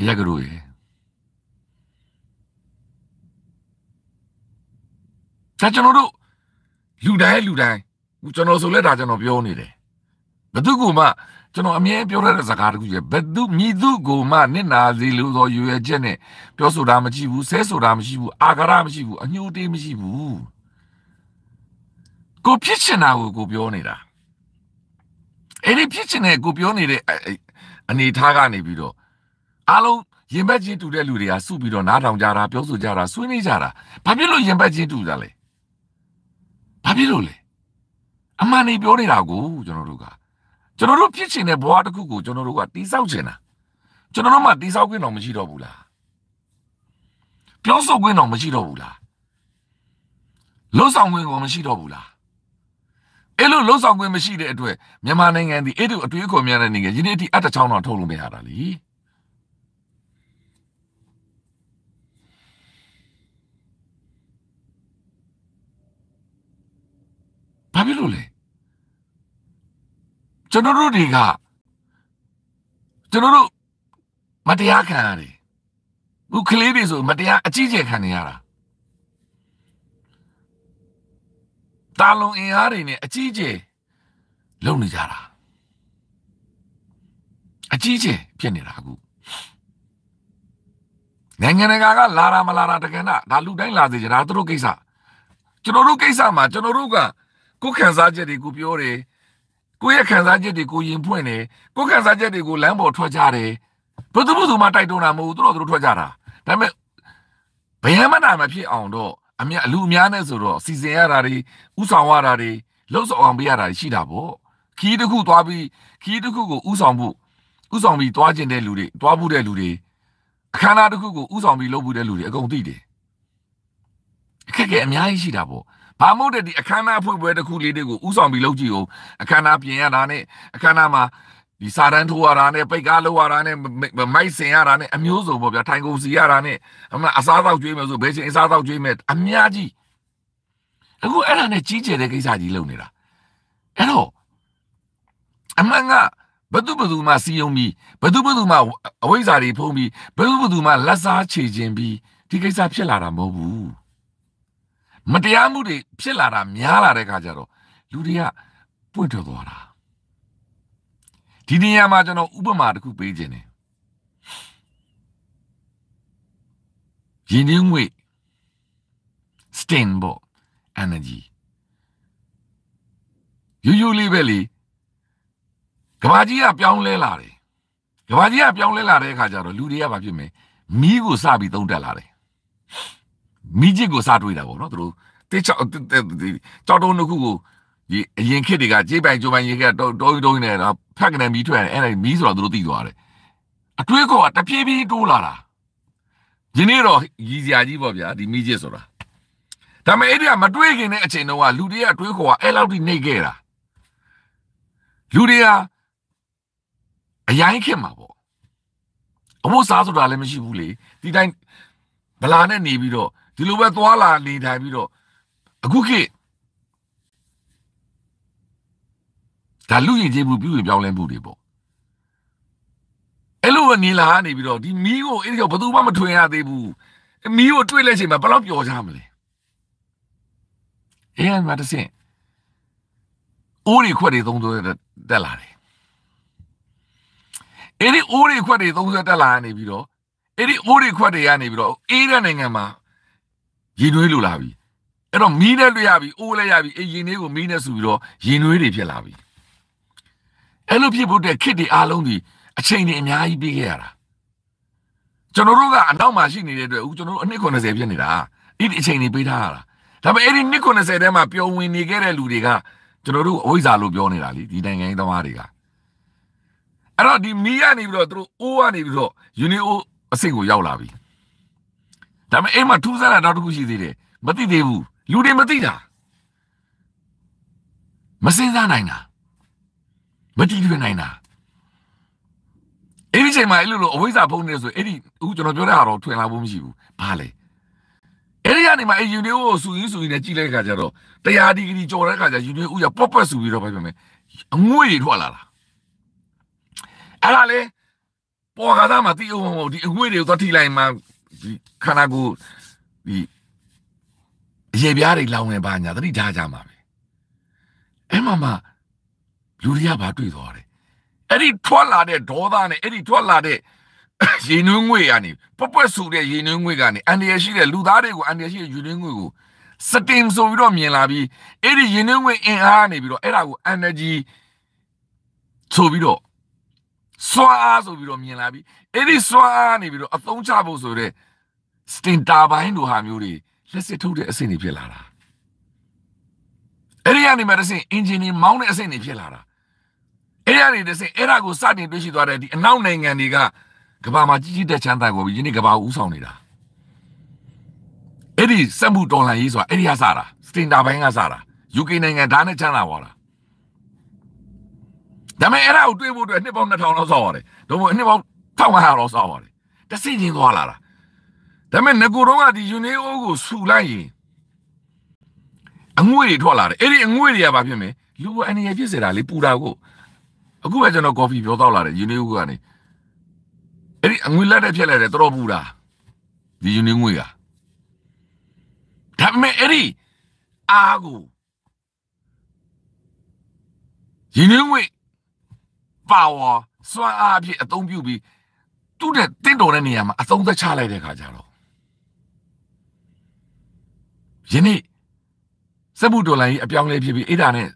အရက်ကတို့ရေဒါကျွန်တော်တို့လူတိုင်းလူတိုင်းကျွန်တော်ဆိုလဲဒါကျွန်တော်ပြောနေတယ်ဘသူကမှကျွန်တော်အမြဲပြောရတဲ့စကားတခုကြီးဘသူမြည်သူကိုမှနစ်နာစီလို့ဆိုရွယ်ချက်နဲ့ပြောဆိုတာမရှိဘူးဆဲဆိုတာမရှိဘူးအာဃာတမရှိဘူးအညှိုးတေးမရှိဘူးကိုဖြစ်ချင်တာကိုကိုပြောနေတာအဲ့ဒီဖြစ်ချင်တဲ့ကိုပြောနေတဲ့အနေထားကနေပြီးတော့အားလုံးရင်ဘက်ချင်းတူတဲ့လူတွေကစုပြီးတော့နားထောင်ကြတာပြောဆိုကြတာဆွေးနွေးကြတာဘာဖြစ်လို့ရင်ဘက်ချင်းတူကြလဲဘာဖြစ်လို့လဲအမှန်နေပြောနေတာကိုကျွန်တော်တို့ကကျွန်တော်တို့ဖြစ်ချင်တဲ့ဘဝတစ်ခုကိုကျွန်တော်တို့ကတိဆောက်ချင်တာကျွန်တော်တို့မှတိဆောက်ခွင့်တော့မရှိတော့ဘူးလားပြောဆိုခွင့်တော့မရှိတော့ဘူးလားလှုပ်ဆောင်ခွင့်ကောမရှိတော့ဘူးလားအဲ့လိုလှုပ်ဆောင်ခွင့်မရှိတဲ့အတွက်မြန်မာနိုင်ငံဒီအဲ့ဒီအတွေးခေါ်များတဲ့နိုင်ငံဒီနေ့အထိအတချောင်းတော့ထုတ်လို့မရတာလीဘာဖြစ်လို့လဲကျွန်တော်တို့တွေကကျွန်တော်တို့မတရားခံရတယ်ခုကလေးတွေဆိုမတရားအကြီးကျယ်ခံနေရတာတာလုံအင်အားတွေနဲ့အကြီးအကျယ်လုံနေကြတာအကြီးအကျယ်ဖြစ်နေတာအခုနိုင်ငံတကာကလာတာမလာတာတကယ်တော့ဒါလူတိုင်းလာစေချင်တာသူတို့ကိစ္စကျွန်တော်တို့ကိစ္စမှာကျွန်တော်တို့ကကိုယ်ခံစားချက်တွေကိုပြောတယ်ကိုယ့်ရဲ့ခံစားချက်တွေကိုယင်ဖွင့်တယ်ကိုယ်ခံစားချက်တွေကိုလမ်းပေါ်ထွက်ကြတယ်ဘယ်သူမှသူမှတိုက်တွန်းတာမဟုတ်ဘူးသူတို့သူတို့ထွက်ကြတာဒါပေမဲ့ဘယံမနာမဖြစ်အောင်တော့အများအလူအများနဲ့ဆိုတော့စီစဉ်ရတာတွေဥဆောင်ရတာတွေလှုပ်ဆောင်အောင်ပေးရတာတွေရှိတာပေါ့ခီးတစ်ခုသွားပြီးခီးတစ်ခုကိုဥဆောင်ဖို့ဥဆောင်ပြီးသွားကျင်တဲ့လူတွေသွားဖို့တဲ့လူတွေအခမ်းအနားတစ်ခုကိုဥဆောင်ပြီးလှုပ်ဖို့တဲ့လူတွေအကုန်သိတယ်အခက်အခဲအများကြီးရှိတာပေါ့ဘာမို့တဲ့ဒီအခမ်းအနားဖွင့်ပွဲတစ်ခုလေးတွေကိုဥဆောင်ပြီးလှုပ်ကြည့်အောင်အခမ်းအနားပြင်ရတာနဲ့အခမ်းအနားမှာဒီစာတန်းထိုးရတာနဲ့ပိတ်ကားလောက်ရတာနဲ့မိုက်ဆင်ရတာနဲ့အမျိုးစုံပေါ့ဗျာထိုင်ကုန်စီရတာနဲ့အမအစားတော့ကျွေးမယ်ဆိုဘယ်ချိန်အစားတော့ကျွေးမယ်အများကြီးအခုအဲ့ဒါနဲ့ကြီးကျယ်တဲ့ကိစ္စကြီးလုပ်နေတာအဲ့တော့အမှန်ကဘသူဘသူမှစီယုံပြီးဘသူဘသူမှအဝိဇ္ဇာတွေဖုံးပြီးဘသူဘသူမှလက်စားချေခြင်းပြီးဒီကိစ္စဖြစ်လာတာမဟုတ်ဘူးမတရားမှုတွေဖြစ်လာတာများလာတဲ့ခါကျတော့လူတွေကပွင့်ထွက်သွားတာဒီနေရာမှာကျွန်တော်ဥပမာတစ်ခုပေးခြင်းတယ်ရင်းနှင်းငွေ sustainable energy ရိုးရိုးလေးပဲလေကဘာကြီးကပြောင်းလဲလာတယ်ကဘာကြီးကပြောင်းလဲလာတဲ့အခါကျတော့လူတွေကဘာဖြစ်မလဲမီးကိုစပြီးသုံးတက်လာတယ်မီးကြီးကိုစတွေးတာပေါ့နော်သူတို့တေးချောက်ကြောက်တုံးတစ်ခုကိုရေအရင်ခေတ်တွေကကြေးပိုင်ကြိုးပိုင်ရေကတုံးတုံးတုံးနေတော့ဖက်ကနေမီးထွက်တယ်အဲ့ဒါမီးဆိုတော့သူတို့သိသွားတယ်အတွေးကောတဖြည်းဖြည်းတိုးလာတာဒီနေ့တော့ရည်စရာကြီးပေါ့ဗျာဒီမီးကြီးဆိုတာဒါပေမဲ့အဲ့ဒီကမတွေးခင်တဲ့အချိန်တုန်းကလူတွေကအတွေးခေါ်ကအဲ့လောက်ထိနှိပ်ခဲ့တာလူတွေကအရင်ခင်မှာပေါ့အဖို့စားဆိုတာလည်းမရှိဘူးလေဒီတိုင်းဗလာနဲ့နေပြီးတော့ဒီလိုပဲသွာလာနေထိုင်ပြီးတော့အခုခေတ်ဒါလူရည်ကျေးမှုပြုပြောင်းလဲမှုတွေပေါ့အဲ့လိုနေလာနေပြီးတော့ဒီမီးကိုအဲ့ဒီတော့ဘယ်သူမှမထွင်ရသေးဘူးမီးကိုတွေ့လဲချိန်မှာဘယ်တော့ပျော်ကြမလဲအဲ့မှာတစ်ဆင့်အိုးတွေခွက်တွေသုံးသွဲတက်လာတယ်အဲ့ဒီအိုးတွေခွက်တွေသုံးသွဲတက်လာနေပြီးတော့အဲ့ဒီအိုးတွေခွက်တွေကနေပြီးတော့အေးတဲ့နိုင်ငံမှာရည်နှွေးလိုလာပြီအဲ့တော့မီးနဲ့တွေ့ရပြီအိုးလည်းရပြီအေးရည်နှွေးကိုမီးနဲ့ဆူပြီးတော့ရည်နှွေးတွေဖြစ်လာပြီအဲ့လိုဖြစ်ဖို့အတွက်ခစ်တွေအားလုံးဒီအချိန်တွေအများကြီးပေးခဲ့ရတာကျွန်တော်တို့ကအနောက်မှာရှိနေတဲ့အတွက်အခုကျွန်တော်တို့အနှစ်90ဖြစ်နေတာအဲ့ဒီအချိန်တွေပေးထားရတာဒါပေမဲ့အဲ့ဒီနှစ်90ထဲမှာပျော်ဝင်နေခဲ့တဲ့လူတွေကကျွန်တော်တို့အဝိဇ္ဇာလို့ပြောနေတာလीဒီနိုင်ငံရေးသမားတွေကအဲ့တော့ဒီမီးကနေပြီးတော့သူတို့အိုးကနေပြီးတော့ uni အိုးအဆင့်ကိုရောက်လာပြီဒါပေမဲ့အိမ်မှာထူးဆန်းတာနောက်တစ်ခုရှိသေးတယ်မသိသေးဘူးလူတွေမသိတာမစင်စားနိုင်တာမတည်တွင်နိုင်တာအဲ့ဒီချိန်မှာအဲ့လိုလိုအဝိဇ္ဇာဖုံးနေဆိုအဲ့ဒီအခုကျွန်တော်ပြောတဲ့ဟာတော့ထွင်လာဖို့မရှိဘူးဘာလဲအဲ့ဒီကနေမှအယူနေကိုစူရင်းစူရင်းနဲ့ကြည့်လိုက်ခါကျတော့တရားဒီဂရီကျော်တဲ့ခါကျယူနေဥရပေါ့ပတ်စူပြီးတော့ပဲပြောမယ်အငွေ့တွေထွက်လာတာအဲ့ဒါလေပေါ်ကားသားမှာတီးအောင်မဟုတ်ဒီအငွေ့တွေကိုသွားထိလိုက်မှဒီခန္ဓာကိုယ်ဒီရေပြားတွေလောင်နေပါညာသတိထားကြမှာပဲအဲ့မှာမှာလူတွေကဘာတွေ့သွားတယ်အဲ့ဒီထွက်လာတဲ့ဒေါသနဲ့အဲ့ဒီထွက်လာတဲ့ရေနှွေးငွေကနေပွက်ပွက်ဆူတဲ့ရေနှွေးငွေကနေအန်တရရှိတဲ့လူသားတွေကိုအန်တရရှိတဲ့ရေနှွေးငွေကိုစတင်ဆိုပြီးတော့မြင်လာပြီးအဲ့ဒီရေနှွေးငွေအင်အားနေပြီးတော့အဲ့ဒါကို energy ဆိုပြီးတော့စွာအားဆိုပြီးတော့မြင်လာပြီးအဲ့ဒီစွာအားနေပြီးတော့အသုံးချဖို့ဆိုတဲ့ steam turbine တို့ဟာမျိုးတွေလက်စစ်ထုတ်တဲ့အဆင့်တွေဖြစ်လာတာအဲ့ဒီကနေမှတစ်ဆင့် engineer မောင်းတဲ့အဆင့်တွေဖြစ်လာတာအဲ့ရတွေတစ်စင်အဲ့ဒါကိုစတင်တွေ့ရှိသွားတဲ့ဒီအနောက်နိုင်ငံတွေကကဘာမှာကြီးကြီးတက်ချမ်းသာကိုပြီးယနေ့ကဘာဦးဆောင်နေတာအဲ့ဒီစက်မှုတော်လှန်ရေးဆိုတာအဲ့ဒီကစတာစတင်တာပိုင်းကစတာ UK နိုင်ငံဒါနဲ့ချမ်းသာသွားတာဒါပေမဲ့အဲ့ဒါကိုတွေးဖို့အတွက်နှစ်ပေါင်း2000လောက်ဆောက်ရတယ်။ဒါမှမဟုတ်နှစ်ပေါင်း1500လောက်ဆောက်ရတယ်။တဆင့်ချင်းသွားလာတာ။ဒါပေမဲ့ငကိုတော့ကဒီ UNIO ကိုဆူလိုက်ရင်အငွေတွေထွက်လာတယ်။အဲ့ဒီအငွေတွေကဘာဖြစ်မလဲ။လူအန္တရာယ်ဖြစ်စေတာလေပူတာကိုအခုပဲကျွန်တော်ကော်ဖီပြောတော့လာတယ်ယူနီဦးကနေအဲ့ဒီအငွေလက်တဲ့ဖြက်လိုက်တယ်တော်တော်ပူတာဒီယူနီငွေကဒါပေမဲ့အဲ့ဒီအားကိုယူနီငွေပါဝါစွမ်းအားဖြင့်အသုံးပြုပြီးသူ့တဲ့တင့်တော်တဲ့နေရာမှာအသုံးသက်ချလိုက်တဲ့ခါကျတော့ယနေ့စက်မှုဒေါ်လာကြီးအပြောင်းလဲဖြစ်ပြီးအဲ့ဒါနဲ့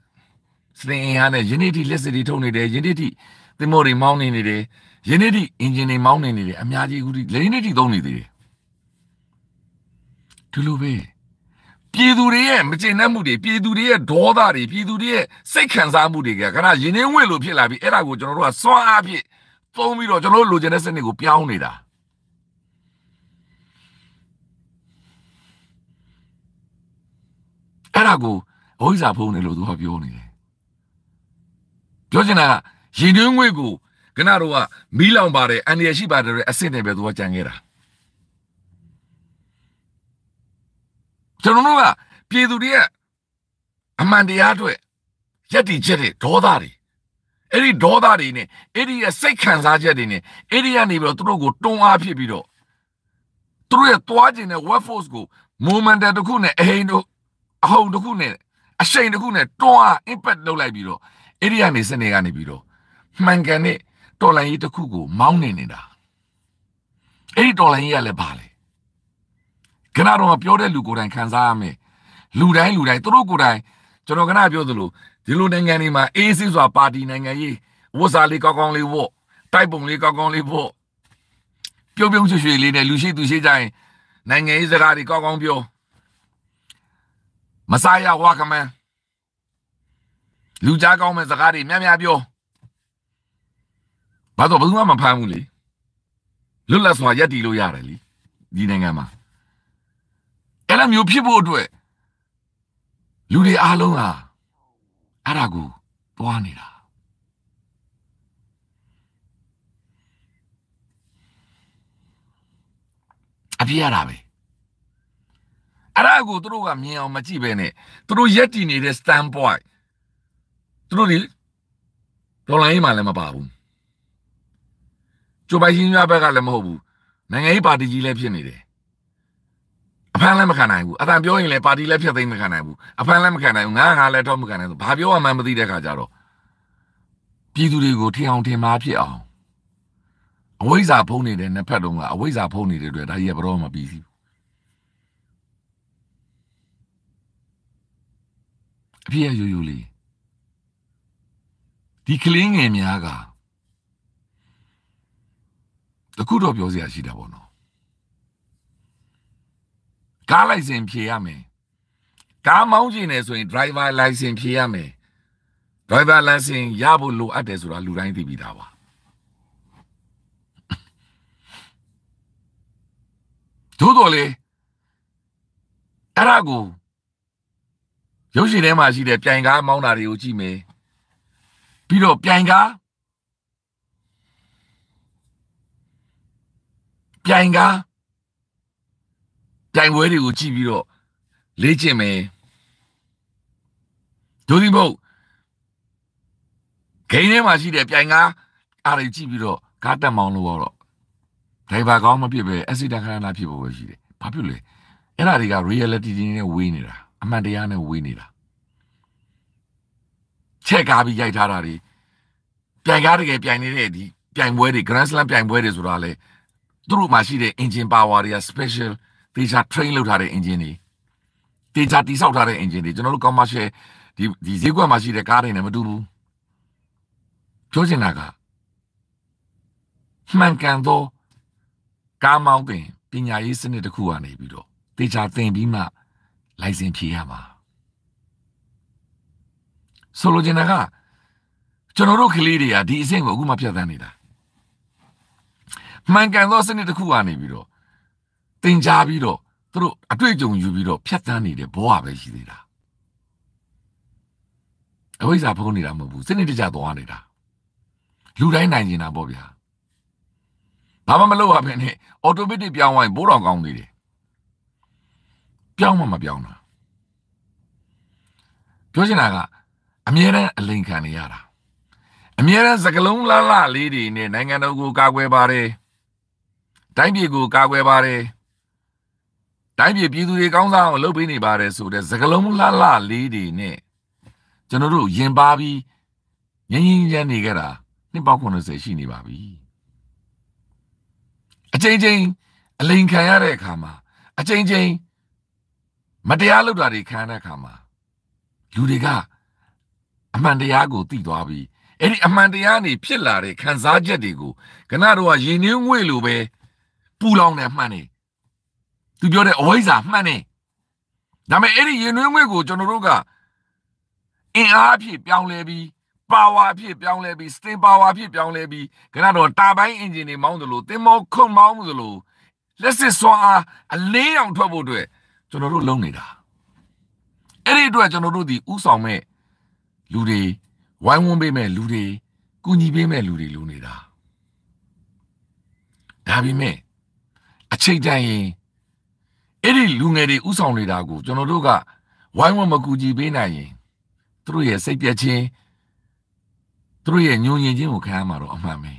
စတင်အင်အားနဲ့ယနေ့ထိလက်စစ်တွေထုတ်နေတယ်ယနေ့ထိသင်္ဘောတွေမောင်းနေနေတယ်ယနေ့ထိအင်ဂျင်တွေမောင်းနေနေတယ်အများကြီးအခုဒီယနေ့ထိသုံးနေသေးတယ်ဒီလိုပဲပြည်သူတွေရဲ့မကျေနပ်မှုတွေပြည်သူတွေရဲ့ဒေါသတွေပြည်သူတွေရဲ့စိတ်ခံစားမှုတွေကခဏယဉ်ရင်းဝင့်လို့ဖြစ်လာပြီးအဲ့ဒါကိုကျွန်တော်တို့ကစွမ်းအားဖြင့်သုံးပြီးတော့ကျွန်တော်တို့လိုချင်တဲ့စနစ်ကိုပြောင်းနေတာအဲ့ဒါကိုအဝိဇ္ဇာဖုံးတယ်လို့သူကပြောနေတယ်ပြောချင်တာကရင်တွင်းငွေကိုကနတော့ကမီးလောင်ပါတယ်အန်ရရှိပါတယ်အစစ်နဲ့ပဲသူကကြံခဲ့တာကျွန်တော်တို့ကပြည်သူတွေရဲ့အမှန်တရားအတွက်ရက်တည်ချက်တွေဒေါသတွေအဲ့ဒီဒေါသတွေနဲ့အဲ့ဒီရဲ့စိတ်ခံစားချက်တွေနဲ့အဲ့ဒီကနေပြီးတော့သူတို့ကိုတွန်းအားဖြစ်ပြီးတော့သူတို့ရဲ့သွားခြင်းတဲ့ web force ကို momentum တစ်ခုနဲ့အဟိန်တို့အဟုန်တစ်ခုနဲ့အရှိန်တစ်ခုနဲ့တွန်းအား impact လုပ်လိုက်ပြီးတော့အဲ့ဒီကနေစနေကနေပြီးတော့မှန်ကန်တဲ့တော်လိုင်းကြီးတစ်ခုကိုမောင်းနေနေတာအဲ့ဒီတော်လိုင်းကြီးကလည်းပါလေခဏတော့ပြောတဲ့လူကိုယ်တိုင်ခံစားရမယ်လူတိုင်းလူတိုင်းသူတို့ကိုယ်တိုင်ကျွန်တော်ခဏပြောသလိုဒီလိုနိုင်ငံတွေမှာအေးဆေးစွာပါတီနိုင်ငံရေးဝတ်စားလေးကောင်းကောင်းလေးဝတ်တိုက်ပုံလေးကောင်းကောင်းလေးဝတ်ပြုံးပြုံးရွှေရွှေလေးနဲ့လူရှိသူရှိကြရင်နိုင်ငံရေးစကားတွေကောင်းကောင်းပြောမစားရဝါကမန်းလူကြားကောင်းမဲ့စကားတွေများများပြောဘာတော့ဘယ်သူမှမဖမ်းဘူးလေလွတ်လပ်စွာရပ်တည်လို့ရတယ်လေဒီနိုင်ငံမှာအဲ့လိုမျိုးဖြစ်ဖို့အတွက်လူတွေအားလုံးဟာအဲ့ဒါကိုတွားနေတာအပြည့်ရတာပဲအဲ့ဒါကိုသူတို့ကမြင်အောင်မကြည့်ပဲနဲ့သူတို့ရက်တည်နေတဲ့ stand point သူတို့ဒီတော်လိုင်းမှလည်းမပါဘူးကျိုးပိုင်ရှင်များဘက်ကလည်းမဟုတ်ဘူးနိုင်ငံရေးပါတီကြီးလည်းဖြစ်နေတယ်အဖမ်းလည်းမခံနိုင်ဘူးအတန်ပြောရင်လည်းပါတီလည်းဖြတ်သိမ်းမခံနိုင်ဘူးအဖမ်းလည်းမခံနိုင်ဘူးငါငါလည်းတော့မခံနိုင်ဘူးဘာပြောမှမသိတဲ့ခါကျတော့ပြည်သူတွေကိုထင်အောင်ထင်မှားဖြစ်အောင်အဝိဇ္ဇာဖုံးနေတဲ့နှစ်ဖက်တုံးကအဝိဇ္ဇာဖုံးနေတဲ့အတွက်ဒါကြီးကဘရောမပြီးဘူးအပြည့်ရိုးရိုးလေးဒီကလေးငယ်များကတခုတော့ပြောစရာရှိတာပေါ့နော်ကားလိုက်စင်ဖြေရမယ်ကားမောင်းကျင်နေဆိုရင် driver license ဖြေရမယ် driver license ရဖို့လိုအပ်တယ်ဆိုတာလူတိုင်းသိပြီးသားပါသို့တော်လေအဲ့ဒါကိုရုပ်ရှင်ထဲမှာရှိတဲ့ပြိုင်ကားမောင်းတာတွေကိုကြည့်မယ်ပြီးတော့ပြိုင်ကားပြိုင်ကားပြိုင်ပွဲတွေကိုကြည့်ပြီးတော့လေ့ကျင့်မယ်ဒိုဒီဘုတ်ဂိမ်းထဲမှာရှိတဲ့ပြိုင်ကားအားတွေကြည့်ပြီးတော့ကားတက်မောင်းလို့တော့ဒရိုင်ဘာကောင်းမဖြစ်ပဲအက်ဆီဒန့်ခဏလာဖြစ်ဖို့ပဲရှိတယ်ဘာဖြစ်လဲအဲ့ဒါတွေက reality တွေနဲ့ဝေးနေတာအမှန်တရားနဲ့ဝေးနေတာချက်ကားပြီးရိုက်ထားတာတွေပြိုင်ကားတကယ်ပြိုင်နေတဲ့ဒီပြိုင်ပွဲတွေ Grand Slam ပြိုင်ပွဲတွေဆိုတာလေသူတို့မှာရှိတဲ့ engine power တွေက special တေချာ train လုပ်ထားတဲ့ engine တွေတေချာတိဆောက်ထားတဲ့ engine တွေကျွန်တော်တို့ commercial ဒီဒီဈေးကွက်မှာရှိတဲ့ကားတွေနဲ့မတူဘူးပြောချင်တာကမှန်ကန်သောကားမောင်းတင်ပညာရေးစနစ်တစ်ခုကနေပြီးတော့တေချာသင်ပြီးမှ license ဖြေရမှာဆိုလိုချင်တာကကျွန်တော်တို့ကလေးတွေကဒီအဆင့်ကိုအခုမှဖြတ်သန်းနေတာမှန်ကန်သောစနစ်တစ်ခုကနေပြီးတော့တင် जा ပြီးတော့သူတို့အတွေ့အကြုံယူပြီးတော့ဖြတ်သန်းနေတဲ့ဘဝပဲရှိသေးတာအဝိဇ္ဇာဖုံးနေတာမဟုတ်ဘူးစနစ်တကျသွားနေတာလူတိုင်းနိုင်နေတာပေါ့ဗျာဘာမှမလုပ်ရဘဲနဲ့အော်တိုမက်တစ်ပြောင်းသွားရင်ဘိုးတော်ကောင်းသေးတယ်ပြောင်းမှမပြောင်းတာပြောချင်တာကအမြဲတမ်းအလိန်ခံနေရတာအမြဲတမ်းစကလုံးလှလှလေးတွေနဲ့နိုင်ငံတော်ကိုကာကွယ်ပါတယ်တိုင်းပြည်ကိုကာကွယ်ပါတယ်တိုင်းပြည်ပြည်သူတွေကောင်းစားအောင်လုပ်ပေးနေပါတယ်ဆိုတဲ့စကလုံးလှလှလေးတွေနဲ့ကျွန်တော်တို့ယင်ပါပြီးငင်းငင်းကြမ်းနေကြတာနှစ်ပေါင်း90ရှိနေပါပြီအချိန်ချင်းအလိန်ခံရတဲ့အခါမှာ အချိန်ချင်းမတရားလုပ်တာတွေခံရတဲ့အခါမှာလူတွေကအမှန်တရားကိုသိသွားပြီအဲ့ဒီအမှန်တရားနေဖြစ်လာတဲ့ခံစားချက်တွေကိုကနတော့ကရင်နှင်းငွေလိုပဲပူလောင်နေမှန်နေသူပြောတဲ့အဝိဇ္ဇာမှန်နေဒါပေမဲ့အဲ့ဒီရင်နှင်းငွေကိုကျွန်တော်တို့ကအင်အားအဖြစ်ပြောင်းလဲပြီးပါဝါအဖြစ်ပြောင်းလဲပြီးစတင်ပါဝါအဖြစ်ပြောင်းလဲပြီးကနတော့တာပိုင်းအင်ဂျင်တွေမောင်းသလိုတင်မောခုန်မောင်းသလိုလက်စစ်စွမ်းအားအလေးအောင်ထွက်ဖို့အတွက်ကျွန်တော်တို့လုပ်နေတာအဲ့ဒီအတွက်ကျွန်တော်တို့ဒီဥဆောင်မဲ့လူတွေဝိုင်းဝန်းပေးမဲ့လူတွေကူညီပေးမဲ့လူတွေလိုနေတာဒါပေမဲ့အချိန်တန်ရင်အဲ့ဒီလူငယ်တွေဥဆောင်နေတာကိုကျွန်တော်တို့ကဝိုင်းဝန်းမကူညီပေးနိုင်ရင်သူတို့ရဲ့စိတ်ပြက်ခြင်းသူတို့ရဲ့ညှို့ညင်ခြင်းကိုခံရမှာတော့အမှန်ပဲ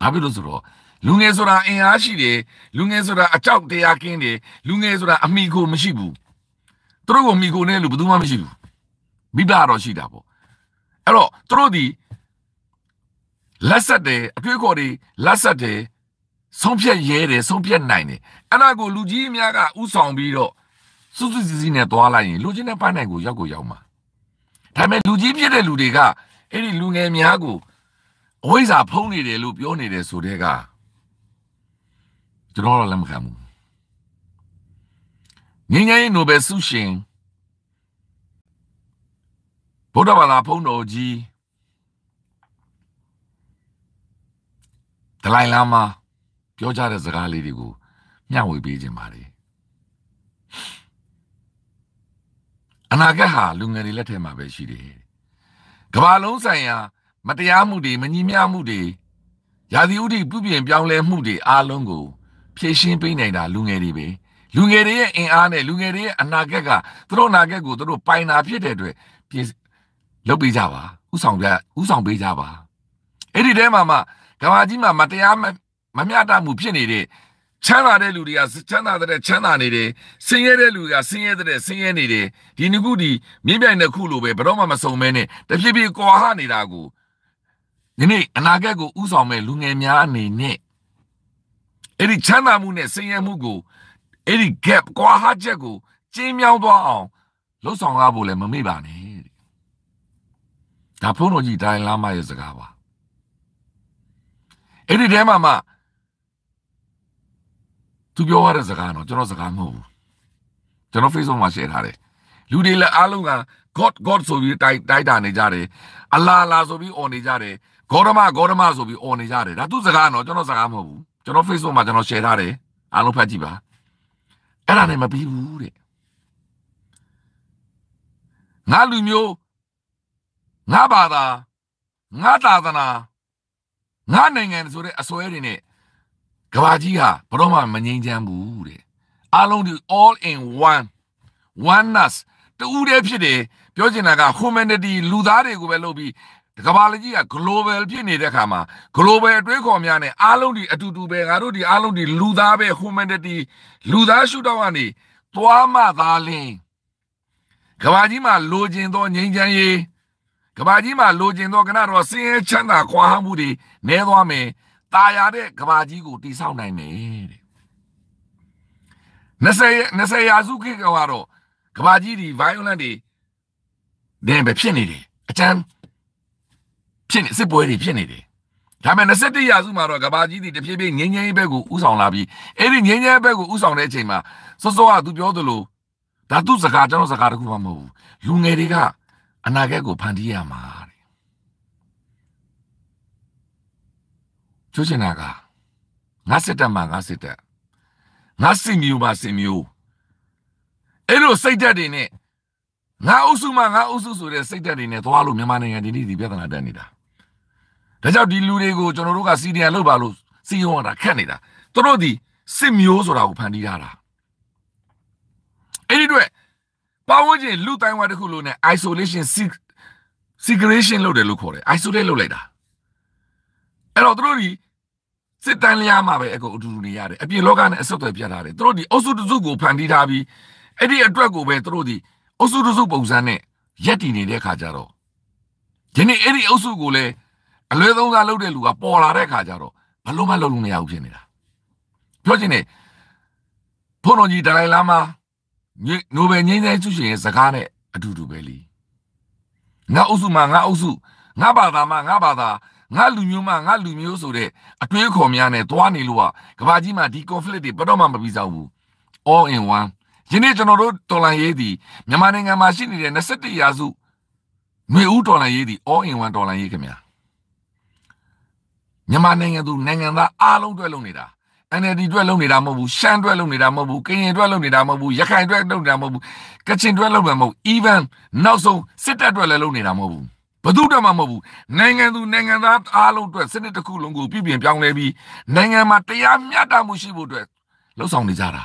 ဘာဖြစ်လို့ဆိုတော့လူငယ်ဆိုတာအင်အားရှိတယ်လူငယ်ဆိုတာအကြောက်တရားကင်းတယ်လူငယ်ဆိုတာအမိကိုမရှိဘူးသူတို့ကိုမိကိုနဲ့လူဘယ်သူမှမရှိဘူးမိဘတော့ရှိတာပေါ့အဲ့တော့သူတို့ဒီလက်ဆက်တယ်အတွေးခေါ်တွေလက်ဆက်တယ်ဆုံးဖြတ်ရဲတယ်ဆုံးဖြတ်နိုင်တယ်အဲ့ဒါကိုလူကြီးအများကဥဆောင်ပြီးတော့စွစွစီစီနဲ့သွားလိုက်ရင်လူကြီးနဲ့ပတ်နိုင်ကိုရောက်ကိုရောက်မှာဒါပေမဲ့လူကြီးဖြစ်တဲ့လူတွေကအဲ့ဒီလူငယ်များကိုအဝိဇ္ဇာဖုံးနေတယ်လို့ပြောနေတယ်ဆိုတဲ့ကကျွန်တော်တော့လက်မခံဘူးငင်းငယ်နိုဘယ်ဆုရှင်ဗုဒ္ဓဘာသာဘုန်းတော်ကြီးဒလိုင်လာမာပြောကြတဲ့စကားလေးတွေကို မျှဝေပေးခြင်းပါတယ်အနာဂတ်ဟာလူငယ်တွေလက်ထဲမှာပဲရှိတယ်ကမ္ဘာလုံးဆိုင်ရာမတရားမှုတွေမညီမျှမှုတွေရာသီဥတုပြုပြင်ပြောင်းလဲမှုတွေအားလုံးကိုဖြည့်ရှင်းပေးနိုင်တာလူငယ်တွေပဲလူငယ်တွေရဲ့အင်အားနဲ့လူငယ်တွေရဲ့အနာဂတ်ကသူတို့အနာဂတ်ကိုသူတို့ပိုင်တာဖြစ်တဲ့အတွက်လုပ်ပေးကြပါဥဆောင်ပြဥဆောင်ပေးကြပါအဲ့ဒီတဲမှာမှကမာကြီးမှာမတရားမမျှတမှုဖြစ်နေတဲ့ချမ်းသာတဲ့လူတွေကချမ်းသာတဲ့ချမ်းသာနေတယ်ဆင်းရဲတဲ့လူတွေကဆင်းရဲတဲ့ဆင်းရဲနေတယ်ဒီနှစ်ခုဒီမြင့်ပြိုင်တစ်ခုလိုပဲဘယ်တော့မှမစုံမဲနဲ့တဖြည်းဖြည်းကွာဟနေတာကိုဒီနေ့အနာဂတ်ကိုဥဆောင်မဲ့လူငယ်များအနေနဲ့အဲ့ဒီချမ်းသာမှုနဲ့ဆင်းရဲမှုကိုအဲ့ဒီ gap ကွာဟချက်ကိုကျင်းမြောင်းသွားအောင်လှုပ်ဆောင်ရဖို့လည်းမမေ့ပါနဲ့ဒါဘုန်းတော်ကြီးဒိုင်လာမရဲ့စကားပါအဲ့ဒီထဲမှာမှသူပြောရတဲ့စကားတော့ကျွန်တော်စကားမဟုတ်ဘူးကျွန်တော် Facebook မှာ share ထားတယ်လူတွေလည်းအားလုံးက God God ဆိုပြီးတိုက်တိုက်တာနေကြတယ်အလာလာဆိုပြီးអော်နေကြတယ်ဂေါတမဂေါတမဆိုပြီးអော်နေကြတယ်ဒါသူစကားတော့ကျွန်တော်စကားမဟုတ်ဘူးကျွန်တော် Facebook မှာကျွန်တော် share ထားတယ်အားလုံးဖတ်ကြည့်ပါအဲ့ဒါနဲ့မပြီးဘူးတဲ့ငါလူမျိုးငါဘာသာငါသာသနာငါနိုင်ငံဆိုတဲ့အစွဲတွေနဲ့ကဘာကြီးဟာဘရောမှမငြိမ်းချမ်းဘူးတဲ့အလုံးဒီ all in one oneness တူးတဲ့ဖြစ်တယ်ပြောချင်တာက humanity လူသားတွေကိုပဲလုပ်ပြီးဒီကမ္ဘာကြီးက global ဖြစ်နေတဲ့ခါမှာ global အတွေးခေါ်များနဲ့အားလုံးဒီအတူတူပဲငါတို့ဒီအားလုံးဒီလူသားပဲ humanity လူသားရှုတော့ကနေသွားမှသာလင်းကမ္ဘာကြီးမှာလိုချင်သောငြိမ်းချမ်းရေးကဘာကြီးမှာလိုချင်သောကဏ္ဍတော်ဆင်းရဲချမ်းသာခွာဟမှုတွေနည်းသွားမယ်။ตายရတဲ့ကဘာကြီးကိုတိဆောက်နိုင်မယ်တဲ့။20 20ရာစုခေတ်ကတော့ကဘာကြီးဒီ violent တွေနဲ့ပဲဖြစ်နေတယ်။အကျမ်းဖြစ်နေစစ်ပွဲတွေဖြစ်နေတယ်။ဒါပေမဲ့21ရာစုမှာတော့ကဘာကြီးဒီတဖြည်းဖြည်းငင်းငင်းဘက်ကိုဥဆောင်လာပြီးအဲ့ဒီငင်းငင်းဘက်ကိုဥဆောင်တဲ့အချိန်မှာစောစောကသူပြောသလိုဒါသူ့စကားကျွန်တော်စကားတခုမှမဟုတ်ဘူး။လူငယ်တွေကအနာဂတ်ကိုဖန်တီးရမှာတဲ့ကျိုးချင်တာကငါစစ်တပ်မှာငါစစ်တပ်ငါစင်မျိုးပါစင်မျိုးအဲ့လိုစိတ်ဓာတ်တွေနဲ့ငါအုပ်စုမှာငါအုပ်စုဆိုတဲ့စိတ်ဓာတ်တွေနဲ့သွားလို့မြန်မာနိုင်ငံဒီနေ့ဒီပြဿနာတက်နေတာဒါကြောင့်ဒီလူတွေကိုကျွန်တော်တို့ကစီဒီအန်လုပ်ပါလို့စီယုံရတာခက်နေတာသူတို့ဒီစစ်မျိုးဆိုတာကိုဖန်တီးထားတာအဲ့ဒီအတွက်ပတ်ဝန်းကျင်လူတိုင်းဝါတစ်ခုလုံးနဲ့ isolation segregation လုပ်တယ်လို့ခေါ်တယ် isolate လုပ်လိုက်တာအဲ့တော့တို့ဒီစစ်တမ်းလျားမှာပဲအကုန်အတူတူနေရတယ်အပြင်လောကနဲ့အဆက်အသွယ်ပြတ်ထားတယ်တို့ဒီအုပ်စုတစုကိုဖန်တီးထားပြီးအဲ့ဒီအတွက်ကိုပဲတို့ဒီအုပ်စုတစုပုံစံနဲ့ရက်တည်နေတဲ့ခါကြတော့ဒီနေ့အဲ့ဒီအုပ်စုကိုလည်းအလွဲသုံးစားလုပ်တဲ့လူကပေါ်လာတဲ့ခါကြတော့ဘလို့မှလုပ်လို့မရဘူးဖြစ်နေတာပြောချင်တယ်ဘုန်းတော်ကြီးဒလိုင်လာမားနိုဘယ်ငြိမ်းချမ်းဆုရှင်ရဲ့စကားနဲ့အတူတူပဲလीငါအုပ်စုမှာငါအုပ်စုငါဘာသာမှာငါဘာသာငါလူမျိုးမှာငါလူမျိုးဆိုတဲ့အတွေးခေါ်များနဲ့သွားနေလို့ကကဘာကြီးမှာဒီ conflict တွေဘယ်တော့မှမပြီးဆောင်ဘူး all in one ယနေ့ကျွန်တော်တို့တော်လန်ရေးဒီမြန်မာနိုင်ငံမှာရှိနေတဲ့27ရာစုမျိုးဦးတော်လန်ရေးဒီ all in one တော်လန်ရေးခင်ဗျာမြန်မာနိုင်ငံသူနိုင်ငံသားအားလုံးတွဲလုံးနေတာ NLD အတွက်လုပ်နေတာမဟုတ်ဘူးရှမ်းအတွက်လုပ်နေတာမဟုတ်ဘူးကရင်အတွက်လုပ်နေတာမဟုတ်ဘူးရခိုင်အတွက်လုပ်နေတာမဟုတ်ဘူးကချင်အတွက်လုပ်မှာမဟုတ် even နောက်ဆုံးစစ်တပ်အတွက်လည်းလုပ်နေတာမဟုတ်ဘူးဘသူ့အတွက်မှမဟုတ်ဘူးနိုင်ငံသူနိုင်ငံသားအားလုံးအတွက်စနစ်တစ်ခုလုံးကိုပြည်ပြင်ပြောင်းလဲပြီးနိုင်ငံမှာတရားမျှတမှုရှိဖို့အတွက်လှုပ်ဆောင်နေကြတာ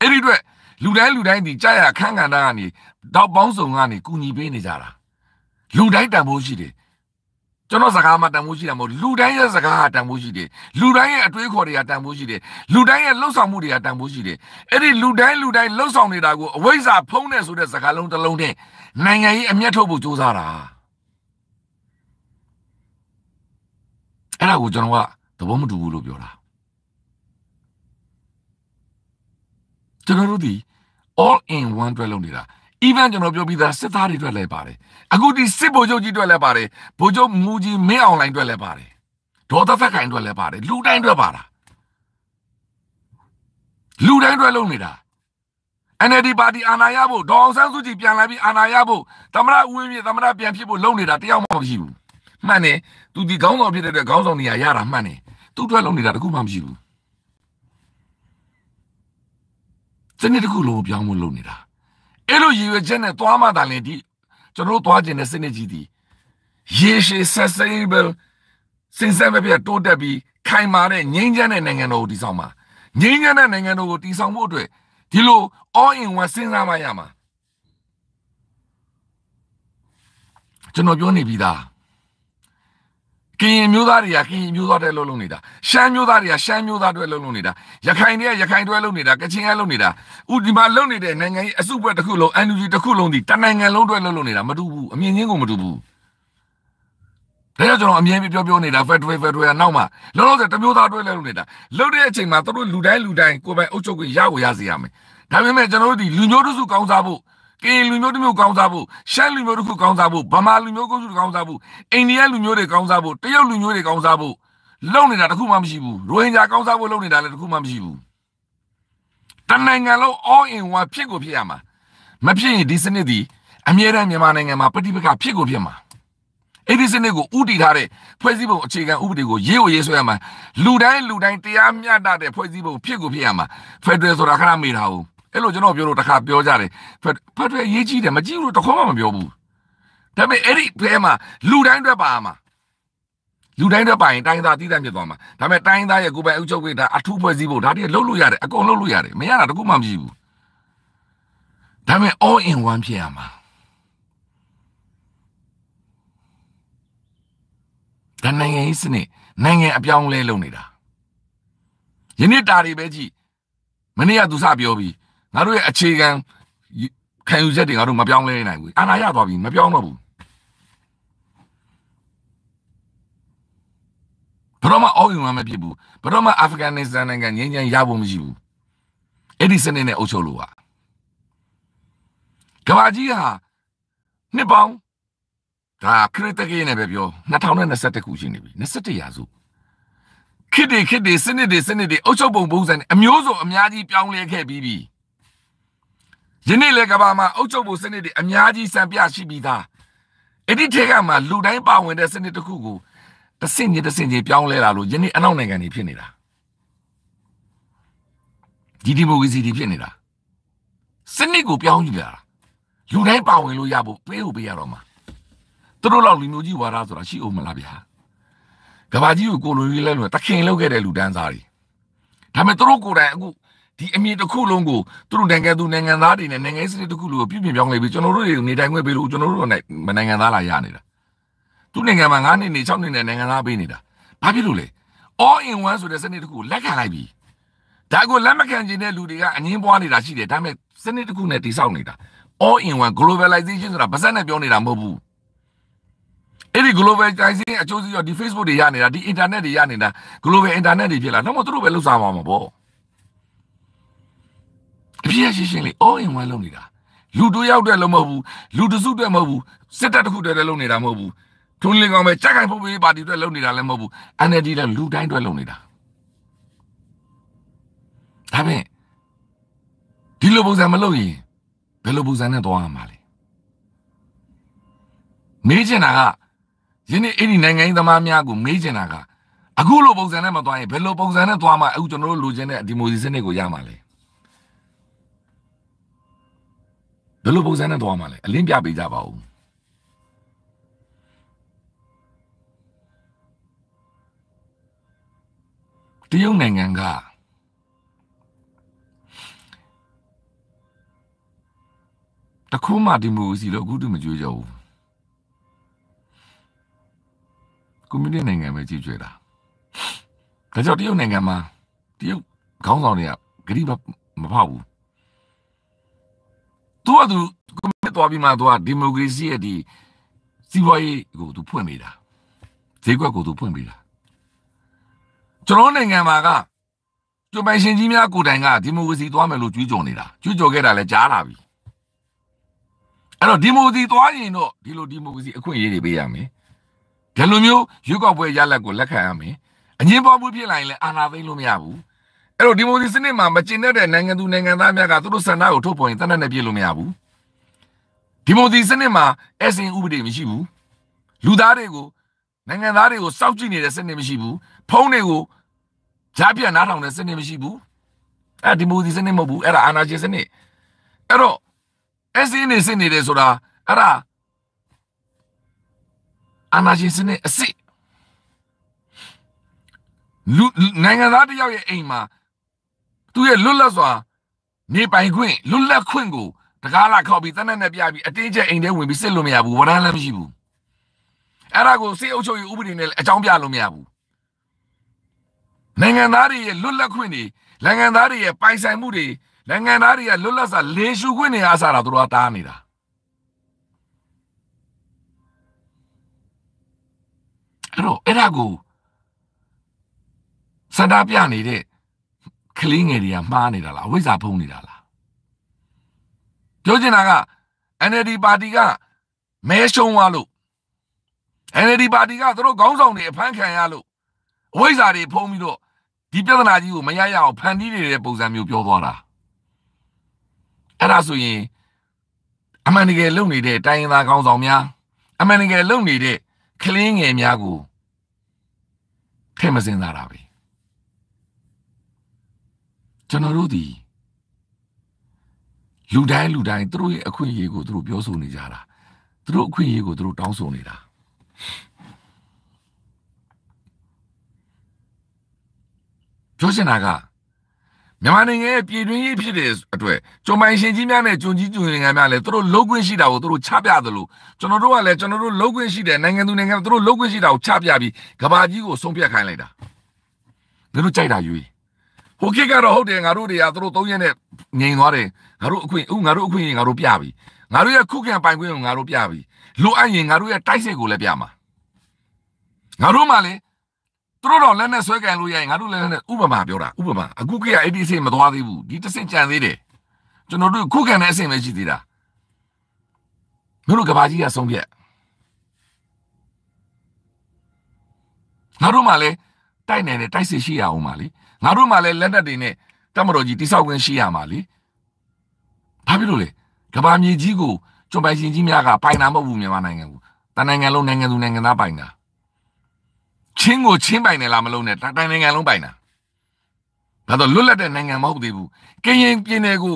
အဲ့ဒီအတွက်လူတိုင်းလူတိုင်းဒီကြာရခန့်ခန္ဓာကနေတောက်ပေါင်းစုံကနေကူညီပေးနေကြတာလူတိုင်းတန်ဖိုးရှိတယ်ကျွန်တော်စကားမှတန်ဖိုးရှိတာမဟုတ်လူတိုင်းရဲ့စကားကတန်ဖိုးရှိတယ်လူတိုင်းရဲ့အတွေးခေါ်တွေကတန်ဖိုးရှိတယ်လူတိုင်းရဲ့လှုပ်ဆောင်မှုတွေကတန်ဖိုးရှိတယ်အဲ့ဒီလူတိုင်းလူတိုင်းလှုပ်ဆောင်နေတာကိုအဝိဇ္ဇာဖုံးတယ်ဆိုတဲ့စကားလုံးတစ်လုံးနဲ့နိုင်ငံရေးအမျက်ထုတ်ဖို့စူးစမ်းတာအဲ့ဒါကိုကျွန်တော်ကသဘောမတူဘူးလို့ပြောတာကျွန်တော်တို့ဒီ all in one တွဲလုပ်နေတာ even ကျွန်တော်ပြောပြီးသားစစ်သားတွေအတွက်လည်းပါတယ်အခုဒီစစ်ဗိုလ်ချုပ်ကြီးအတွက်လည်းပါတယ်ဗိုလ်ချုပ်မူကြီးမင်းအောင်လိုင်းအတွက်လည်းပါတယ်ဒေါ်သဖက်ခိုင်အတွက်လည်းပါတယ်လူတိုင်းအတွက်ပါတာလူတိုင်းအတွက်လုပ်နေတာ NLD ပါတီအာဏာရဖို့ဒေါ်အောင်ဆန်းစုကြည်ပြန်လာပြီးအာဏာရဖို့သမရဦးဝင်းပြသမရပြန်ဖြစ်ဖို့လုပ်နေတာတယောက်မှမရှိဘူးမှန်တယ်သူဒီခေါင်းဆောင်ဖြစ်တဲ့အတွက်ခေါင်းဆောင်နေရာရတာမှန်တယ်သူအတွက်လုပ်နေတာတခုမှမရှိဘူးစနစ်တခုလုံးပြောင်းဖို့လုပ်နေတာအဲ့လိုရည်ရွယ်ချက်နဲ့သွားမှသာလေဒီကျွန်တော်သွားခြင်းတဲ့စနစ်ကြီးဒီရေရှည် sustainable စင်စမ်းပဲပြတိုးတက်ပြီးခိုင်မာတဲ့ငြိမ်းချမ်းတဲ့နိုင်ငံတော်ကိုတည်ဆောက်မှာငြိမ်းချမ်းတဲ့နိုင်ငံတော်ကိုတည်ဆောက်ဖို့အတွက်ဒီလို all in one စဉ်းစားမှရမှာကျွန်တော်ပြောနေပြီသားကရင်မျိုးသားတွေကကရင်မျိုးသားတွေလှုပ်လှုပ်နေတာရှမ်းမျိုးသားတွေကရှမ်းမျိုးသားတွေလှုပ်လှုပ်နေတာရခိုင်တွေကရခိုင်တွေလှုပ်နေတာကချင်ကလှုပ်နေတာဥဒီမှာလှုပ်နေတဲ့နိုင်ငံကြီးအစုအဖွဲ့တစ်ခုလုံး NUG တစ်ခုလုံးဒီတနိုင်ငံလုံးတွေလှုပ်လှုပ်နေတာမတူဘူးအမြင်ချင်းကိုမတူဘူးဒါကြောင့်ကျွန်တော်အမြင်ပြောပြောနေတာ Federal Federal ကနောက်မှလုံးလုံးစတမျိုးသားတွေလှုပ်နေတာလှုပ်တဲ့အချိန်မှာတို့လူတိုင်းလူတိုင်းကိုယ်ပိုင်အုပ်ချုပ်ခွင့်ရကိုရစေရမယ်ဒါပေမဲ့ကျွန်တော်တို့ဒီလူမျိုးတစုကောင်းစားဖို့ကရင်လူမျိုးတစ်မျိုးကောင်းစားဖို့ရှမ်းလူမျိုးတစ်ခုကောင်းစားဖို့ဗမာလူမျိုးကုစုကောင်းစားဖို့အိန္ဒိယလူမျိုးတွေကောင်းစားဖို့တရုတ်လူမျိုးတွေကောင်းစားဖို့လုံနေတာတခုမှမရှိဘူးရိုဟင်ဂျာကောင်းစားဖို့လုံနေတာလည်းတခုမှမရှိဘူးတနိုင်ငံလုံး all in one ဖြစ်ကိုဖြစ်ရမှာမဖြစ်ရင်ဒီစနစ်ဒီအမြဲတမ်းမြန်မာနိုင်ငံမှာပဋိပက္ခဖြစ်ကိုဖြစ်မှာအဲ့ဒီစနစ်ကိုဥတီထားတဲ့ဖွဲ့စည်းပုံအခြေခံဥပဒေကိုရေးကိုရေးဆွဲရမှာလူတိုင်းလူတိုင်းတရားမျှတတဲ့ဖွဲ့စည်းပုံဖြစ်ကိုဖြစ်ရမှာဖက်ဒရယ်ဆိုတာခဏမေးတာဟုတ်အဲ့လိုကျွန်တော်ပြောလို့တခါပြောကြတယ်ဖက်တွေရေးကြည့်တယ်မကြည့်ဘူးတခေါမှမပြောဘူးဒါပေမဲ့အဲ့ဒီဖဲမှာလူတိုင်းအတွက်ပါမှာလူတိုင်းတော့ပါရင်တိုင်းသားတည်တံ့ဖြစ်သွားမှာဒါပေမဲ့တိုင်းသားရဲ့ကိုယ်ပိုင်အုပ်ချုပ်ခွင့်ဒါအထူးဖွဲ့စည်းဖို့ဒါတည်းလှုပ်လို့ရတယ်အကုန်လှုပ်လို့ရတယ်မရတာတခုမှမရှိဘူးဒါပေမဲ့ all in one ဖြစ်ရမှာဒါနိုင်ငံရေးစနစ်နိုင်ငံအပြောင်းလဲလုပ်နေတာယနေ့တာတွေပဲကြည့်မနေ့ကသူစပြောပြီးငါတို့ရဲ့အခြေခံခံယူချက်တွေငါတို့မပြောင်းလဲနိုင်ဘူးအာဏာရသွားပြီမပြောင်းတော့ဘူးဘယ်တော့မှအောက်ယူမှာမဖြစ်ဘူးဘယ်တော့မှအာဖဂန်နစ္စတန်နိုင်ငံငြိမ်းချမ်းရဖို့မရှိဘူးအဲ့ဒီစနစ်နဲ့အုပ်ချုပ်လို့ပါကမ္ဘာကြီးဟာနှစ်ပေါင်းဒါခရစ်တကင်းနဲ့ပဲပြော2021ခုရှိနေပြီ21ရာစုခစ်တွေခစ်တွေစနစ်တွေစနစ်တွေအုပ်ချုပ်ပုံပုံစံအမျိုးစုံအများကြီးပြောင်းလဲခဲ့ပြီးပြီယနေ့လေကဘာမှာအုပ်ချုပ်ဖို့စနစ်တွေအများကြီးစံပြရှိပြီးသားအဲ့ဒီထဲကမှလူတိုင်းပါဝင်တဲ့စနစ်တစ်ခုကိုတဆင့်ချင်းတဆင့်ချင်းပြောင်းလဲလာလို့ယနေ့အနောက်နိုင်ငံတွေဖြစ်နေတာဒီဒီမိုကရေစီတွေဖြစ်နေတာစနစ်ကိုပြောင်းယူလာလူတိုင်းပါဝင်လို့ရဖို့ပေးဖို့ပေးရတော့မှာသူတို့လောက်လူမျိုးကြီးဝါဒဆိုတာရှိအောင်မလားဗျာကဘာကြီးကိုကိုလိုကြီးလဲလို့တခင်လောက်ခဲ့တဲ့လူတန်းစားတွေဒါပေမဲ့သူတို့ကိုယ်တိုင်အခုဒီအမည်တစ်ခုလုံးကိုသူတို့နိုင်ငံသူနိုင်ငံသားတွေနဲ့နိုင်ငံစနစ်တစ်ခုလုံးကိုပြုပြင်ပြောင်းလဲပြီးကျွန်တော်တို့တွေနေတိုင်းခွင့်ပေးလို့ကျွန်တော်တို့နိုင်မနိုင်ငံသားလာရနေတာသူနိုင်ငံမှာ9နှစ်နေ6နှစ်နဲ့နိုင်ငံသားပေးနေတာဘာဖြစ်လို့လဲ all in one ဆိုတဲ့စနစ်တစ်ခုကိုလက်ခံလိုက်ပြီဒါကိုလက်မခံချင်တဲ့လူတွေကအငင်းပွားနေတာရှိတယ်ဒါပေမဲ့စနစ်တစ်ခုနဲ့တိဆောက်နေတာ all in one globalization ဆိုတာပါးစပ်နဲ့ပြောနေတာမဟုတ်ဘူးအဲ့ဒီ globalization အကျိုးစီးရဒီ Facebook တွေရနေတာဒီ internet တွေရနေတာ global internet တွေဖြစ်လာတော့မသူတို့ပဲလှုပ်ရှားပါမှာပေါ့အပြည့်ရရှင်းရှင်းလေး all in one လုပ်နေတာလူတို့ရောက်တဲ့လုံးမဟုတ်ဘူးလူတစုတဲ့မဟုတ်ဘူးစစ်တပ်တစ်ခုတည်းလည်းလုပ်နေတာမဟုတ်ဘူးထွန်းလင်းကောင်ပဲကြက်ကန်ဖို့ပေးပါတီအတွက်လုပ်နေတာလည်းမဟုတ်ဘူး NLD လည်းလူတိုင်းအတွက်လုပ်နေတာဒါပေမဲ့ဒီလိုပုံစံမလုပ်ရင်ဘယ်လိုပုံစံနဲ့သွားရမှာလဲမေးချင်တာကယနေ့အဲ့ဒီနိုင်ငံရေးသမားများကိုမေးချင်တာကအခုလိုပုံစံနဲ့မသွားရင်ဘယ်လိုပုံစံနဲ့သွားမှာအခုကျွန်တော်တို့လူချင်းတဲ့ဒီမိုစီစနစ်ကိုရမှာလဲဘယ်လိုပုံစံနဲ့သွားမှာလဲအလင်းပြပေးကြပါဦးတရုတ်နိုင်ငံကတခုမှဒီမိုကရေစီလို့အခုတူမကြွေးကြဘူးကွန်မြူနတီနိုင်ငံပဲကြည့်ကြွေတာဒါကြောင့်တရုတ်နိုင်ငံမှာတရုတ်ခေါင်းဆောင်တွေကဂရိမဖောက်ဘူးသူကသူကွန်မစ်သွားပြီးမှသူကဒီမိုကရေစီရဲ့ဒီစီးပွားရေးကိုသူဖွင့်ပေးတာဈေးကွက်ကိုသူဖွင့်ပေးတာကျွန်တော်နိုင်ငံမှာကကျုံပိုင်ရှင်ကြီးများကိုတိုင်ကဒီမိုကရေစီသွားမယ်လို့ကြွေးကြော်နေတာကြွေးကြော်ခဲ့တာလည်းကြားလာပြီအဲ့တော့ဒီမိုကရေစီသွားရင်တော့ဒီလိုဒီမိုကရေစီအခွင့်အရေးတွေပေးရမယ်ဒီလိုမျိုးရွေးကောက်ပွဲရလဒ်ကိုလက်ခံရမယ်အငင်းပွားမှုဖြစ်လာရင်လည်းအာဏာသိမ်းလို့မရဘူးအဲ့တော့ဒီမိုဒီစနစ်မှာမကျင်တဲ့နိုင်ငံသူနိုင်ငံသားများကသူတို့ဆန္ဒကိုထုတ်ပေါ်ရင်တနက်နဲ့ပြည့်လို့မရဘူးဒီမိုဒီစနစ်မှာအစင်ဥပဒေမရှိဘူးလူသားတွေကိုနိုင်ငံသားတွေကိုစောက်ကြည့်နေတဲ့စနစ်မရှိဘူးဖုံးတွေကိုကြားပြတ်နားထောင်တဲ့စနစ်မရှိဘူးအဲ့ဒီမိုဒီစနစ်မဟုတ်ဘူးအဲ့ဒါအာနာရှင်စနစ်အဲ့တော့အစင်နေစနစ်တွေဆိုတာအဲ့ဒါအာနာရှင်စနစ်အစ်စ်လူနိုင်ငံသားတယောက်ရဲ့အိမ်မှာသူရဲ့လွတ်လပ်စွာနေပိုင်ခွင့်လွတ်လပ်ခွင့်ကိုတကားလာခောက်ပြီးတနက်နဲ့ပြပြီးအတင်းကျပ်အိမ်ထဲဝင်ပြီးစစ်လို့မရဘူးဝရမ်းလည်းမရှိဘူးအဲ့ဒါကိုစေအုပ်ချုပ်ရေးဥပဒေနဲ့အကြောင်းပြလို့မရဘူးနိုင်ငံသားတွေရဲ့လွတ်လပ်ခွင့်တွေနိုင်ငံသားတွေရဲ့ပိုင်ဆိုင်မှုတွေနိုင်ငံသားတွေရဲ့လွတ်လပ်စွာလေရှုခွင့်တွေအားစားတာတို့ကတားနေတာအဲ့တော့အဲ့ဒါကိုစန္ဒပြနေတဲ့ကလေးငယ်တွေကမှားနေတာလားအဝိဇ္ဇာဖုံးနေတာလားပြောချင်တာက NLD ပါတီကမဲရှုံးသွားလို့ NLD ပါတီကသူတို့ခေါင်းဆောင်တွေအဖမ်းခံရလို့အဝိဇ္ဇာတွေဖုံးပြီးတော့ဒီပြဿနာကြီးကိုမရရအောင်ဖန်တီးနေတဲ့ပုံစံမျိုးပြောသွားတာအဲ့ဒါဆိုရင်အမှန်တကယ်လုံနေတဲ့တိုင်းရင်းသားခေါင်းဆောင်များ အမှန်တကယ်လုံနေတဲ့ကလင်းငယ်များကိုထင်မစင်စားတာပဲကျွန်တော်တို့ဒီလူတိုင်းလူတိုင်းသူတို့ရဲ့အခွင့်အရေးကိုသူတို့ ပြောဆိုနေကြတာသူတို့အခွင့်အရေးကိုသူတို့တောင်းဆိုနေတာပြောချင်တာကမြန်မာနိုင်ငံရဲ့ပြည်တွင်းရေးဖြစ်တဲ့အတွက်ကျွန်ပိုင်ရှင်ကြီးများနဲ့ကျွန်ကြီးကျွန်နိုင်ငံများလည်းသူတို့လုံးခွင့်ရှိတာကိုသူတို့ချပြသလိုကျွန်တော်တို့ကလည်းကျွန်တော်တို့လုံးခွင့်ရှိတယ်နိုင်ငံသူနိုင်ငံသူတို့လုံးခွင့်ရှိတာကိုချပြပြီးကဘာကြီးကိုဆုံးဖြတ်ခိုင်းလိုက်တာသူတို့ကြိုက်တာယူကြီးဟိုခေတ်ကတော့ဟုတ်တယ်ငါတို့တွေကသူတို့သုံးရက်နဲ့ငြိမ်သွားတယ်ငါတို့အခွင့်ဥငါတို့အခွင့်ငါတို့ပြပြီငါတို့ရဲ့ခုခံပိုင်ခွင့်ကိုငါတို့ပြပြီလိုအပ်ရင်ငါတို့ရဲ့တိုက်စစ်ကိုလည်းပြမှာငါတို့မှလည်းသူတို့တော့လက်နဲ့ဆွဲကန်လို့ရရင်ငါတို့လည်းလက်နဲ့ဥပမာပြောတာဥပမာအခုခေတ်က ADC မသွားသေးဘူးဒီတဆင့်ကြံသေးတယ်ကျွန်တော်တို့ခုခံတဲ့အဆင့်ပဲရှိသေးတာငါတို့ကဘာကြီးကဆုံးဖြတ်ငါတို့မှလည်းတိုက်နိုင်တယ်တိုက်စစ်ရှိရအောင်ပါလေငါတို့မှလည်းလက်နက်တွေနဲ့တမတော်ကြီးတိဆောက်ခွင့်ရှိရမှာလေဘာဖြစ်လို့လဲကဘာမြေကြီးကိုကျွန်ပိုင်ရှင်ကြီးများကပိုင်တာမဟုတ်ဘူးမြန်မာနိုင်ငံကိုတနိုင်ငံလုံးနိုင်ငံသူနိုင်ငံသားပိုင်တာချင်းကိုချင်းပိုင်တယ်လားမလုံးနဲ့တိုင်နိုင်ငံလုံးပိုင်တာဒါတော့လွတ်လပ်တဲ့နိုင်ငံမဟုတ်သေးဘူးကရင်ပြည်နယ်ကို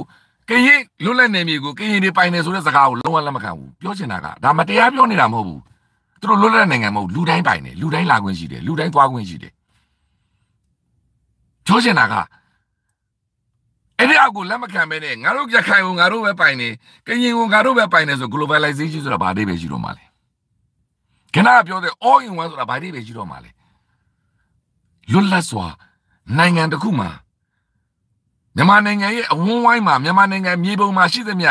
ကရင်လွတ်လပ်နေမြေကိုကရင်တွေပိုင်တယ်ဆိုတဲ့စကားကိုလုံးဝလက်မခံဘူးပြောချင်တာကဒါမတရားပြောနေတာမဟုတ်ဘူးသူတို့လွတ်လပ်တဲ့နိုင်ငံမဟုတ်လူတိုင်းပိုင်တယ်လူတိုင်းလာခွင့်ရှိတယ်လူတိုင်းသွားခွင့်ရှိတယ်ပြောချင်တာကအဲ့ဒီအကူလက်မခံပဲနဲ့ငါတို့ရခိုင်ကိုငါတို့ပဲပိုင်နေကရင်ကိုငါတို့ပဲပိုင်နေဆို globalization ဆိုတာဘာအဓိပ္ပာယ်ရှိတော့မှာလဲခဏပြောတဲ့ all in one ဆိုတာဘာအဓိပ္ပာယ်ရှိတော့မှာလဲလွတ်လပ်စွာနိုင်ငံတစ်ခုမှာမြန်မာနိုင်ငံရဲ့အဝန်းဝိုင်းမှာမြန်မာနိုင်ငံမြေပုံမှာရှိသမျှ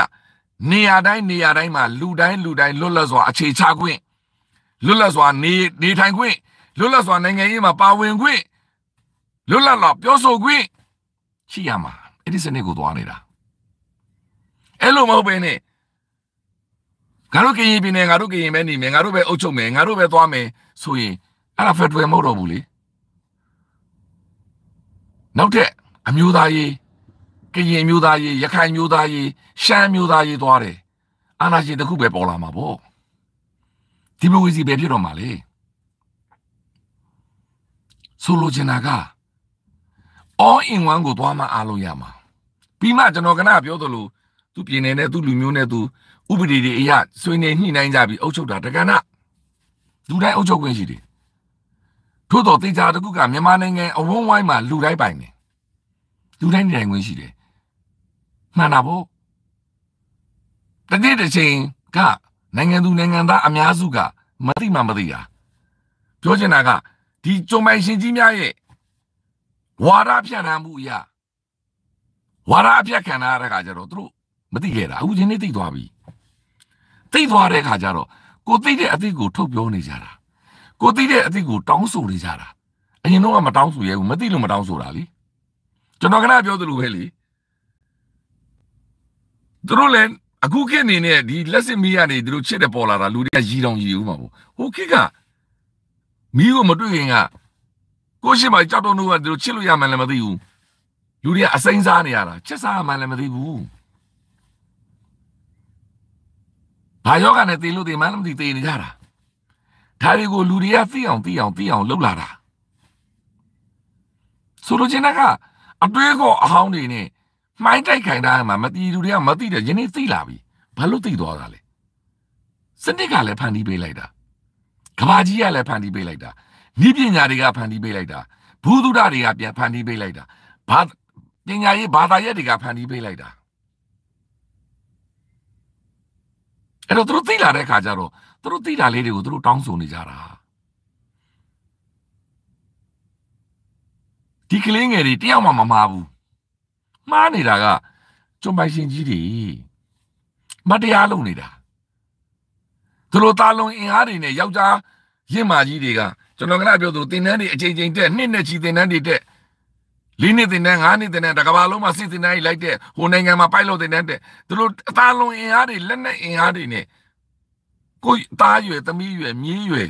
နေရာတိုင်းနေရာတိုင်းမှာလူတိုင်းလူတိုင်းလွတ်လပ်စွာအခြေချခွင့်လွတ်လပ်စွာနေနေထိုင်ခွင့်လွတ်လပ်စွာနိုင်ငံရေးမှာပါဝင်ခွင့်လွတ်လပ်လာပြောဆိုခွင့်ရှိရမှာအဲ့ဒီစနစ်ကိုသွားနေတာအဲ့လိုမဟုတ်ဘဲနဲ့ငါတို့ကရင်ပြည်နယ်ငါတို့ကရင်ပဲနေမယ်ငါတို့ပဲအုပ်ချုပ်မယ်ငါတို့ပဲသွားမယ်ဆိုရင်အဲ့ဒါဖက်ဒရယ်မဟုတ်တော့ဘူးလေနောက်ထပ်အမျိုးသားရေးကရင်မျိုးသားရေးရခိုင်မျိုးသားရေးရှမ်းမျိုးသားရေးသွားတယ်အာဏာရှင်တခုပဲပေါ်လာမှာပေါ့ဒီမိုကရေစီပဲဖြစ်တော့မှာလေဆိုလိုချင်တာက all in one ကိုသွားမှအားလို့ရမှာပြီးမှကျွန်တော်ကနပြောသလိုသူ့ပြည်နယ်နဲ့သူ့လူမျိုးနဲ့သူဥပဒေတွေအရဆွေးနွေးညှိနှိုင်းကြပြီးအုပ်ချုပ်တာတက္ကနာလူတိုင်းအုပ်ချုပ်ခွင့်ရှိတယ်ထို့တော်တေချာတကုကမြန်မာနိုင်ငံအဝန်းဝိုင်းမှာလူတိုင်းပိုင်တယ်လူတိုင်းနေထိုင်ခွင့်ရှိတယ်မှန်တာပေါ့တနေ့တစ်ချိန်ကနိုင်ငံသူနိုင်ငံသားအများစုကမသိမှမသိတာပြောချင်တာကဒီကြုံပိုင်ရှင်ကြီးများရဲ့ဝါဒပြန့်နှံမှုအရာဝါဒအပြတ်ခံရတဲ့ခါကျတော့သူတို့မသိခဲ့တာအခုချင်းနေသိသွားပြီသိသွားတဲ့ခါကျတော့ကိုသိတဲ့အသိကိုထုတ်ပြောနေကြတာကိုသိတဲ့အသိကိုတောင်းဆိုနေကြတာအရင်တော့မတောင်းဆိုရဘူးမသိလို့မတောင်းဆိုတာလीကျွန်တော်ကလည်းပြောသလိုပဲလीသူတို့လည်းအခုခေတ်နေနဲ့ဒီလက်စစ်မီးကနေသူတို့ချစ်တဲ့ပေါ်လာတာလူတွေကရီတောင်ရီဦးမှာပေါ့ဟိုခေတ်ကမီးကိုမတွေ့ခင်ကကိုရှိမှကြောက်တော့လို့ကသူတို့ချစ်လို့ရမှန်းလည်းမသိဘူးလူတွေကအစိမ်းစားနေရတာချစ်စားမှန်းလည်းမသိဘူးဘာယောဂနဲ့တည်လို့တည်မှန်းလည်းမသိတည်နေကြတာဒါတွေကိုလူတွေကသိအောင်သိအောင်သိအောင်လှုပ်လာတာဆိုလိုချင်တာကအတွေးကောအဟောင်းတွေနဲ့မှိုင်းတိုက်ခိုင်တာမှမတီးလူတွေကမသိတယ်ယနေ့သိလာပြီဘာလို့သိသွားတာလဲစနစ်ကလည်းဖန်တီးပေးလိုက်တာကဘာကြီးကလည်းဖန်တီးပေးလိုက်တာဤပညာတွေကဖန်တီးပေးလိုက်တာဘုဒ္ဓတာတွေကပြန်ဖန်တီးပေးလိုက်တာဘာပညာရေးဘာသာရပ်တွေကဖန်တီးပေးလိုက်တာအဲ့တော့သူတို့သိလာတဲ့အခါကျတော့သူတို့သိတာလေးတွေကိုသူတို့တောင်းဆိုနေကြတာဒီကလေးငယ်တွေတယောက်မှမမှားဘူးမှားနေတာကကျွန်ပိုင်ရှင်ကြီးတွေမတရားလုပ်နေတာသူတို့သားလုံးအင်အားတွေနဲ့ယောက်ျားရင့်မာကြီးတွေကကျွန်တော်ကလည်းပြောသလိုသင်တန်းတွေအချိန်ချင်းတက်နှစ်နဲ့ချီသင်တန်းတွေတက်လေးနှစ်သင်တန်းငါးနှစ်သင်တန်းတကဘာလုံးမှာစစ်သင်တန်းကြီးလိုက်တဲ့ဟိုနိုင်ငံမှာပိုက်လို့သင်တန်းတက်သူတို့အသာလွန်အင်အားတွေလက်နက်အင်အားတွေနဲ့ကိုယ်သားရွယ်သမီးရွယ်မြင်းရွယ်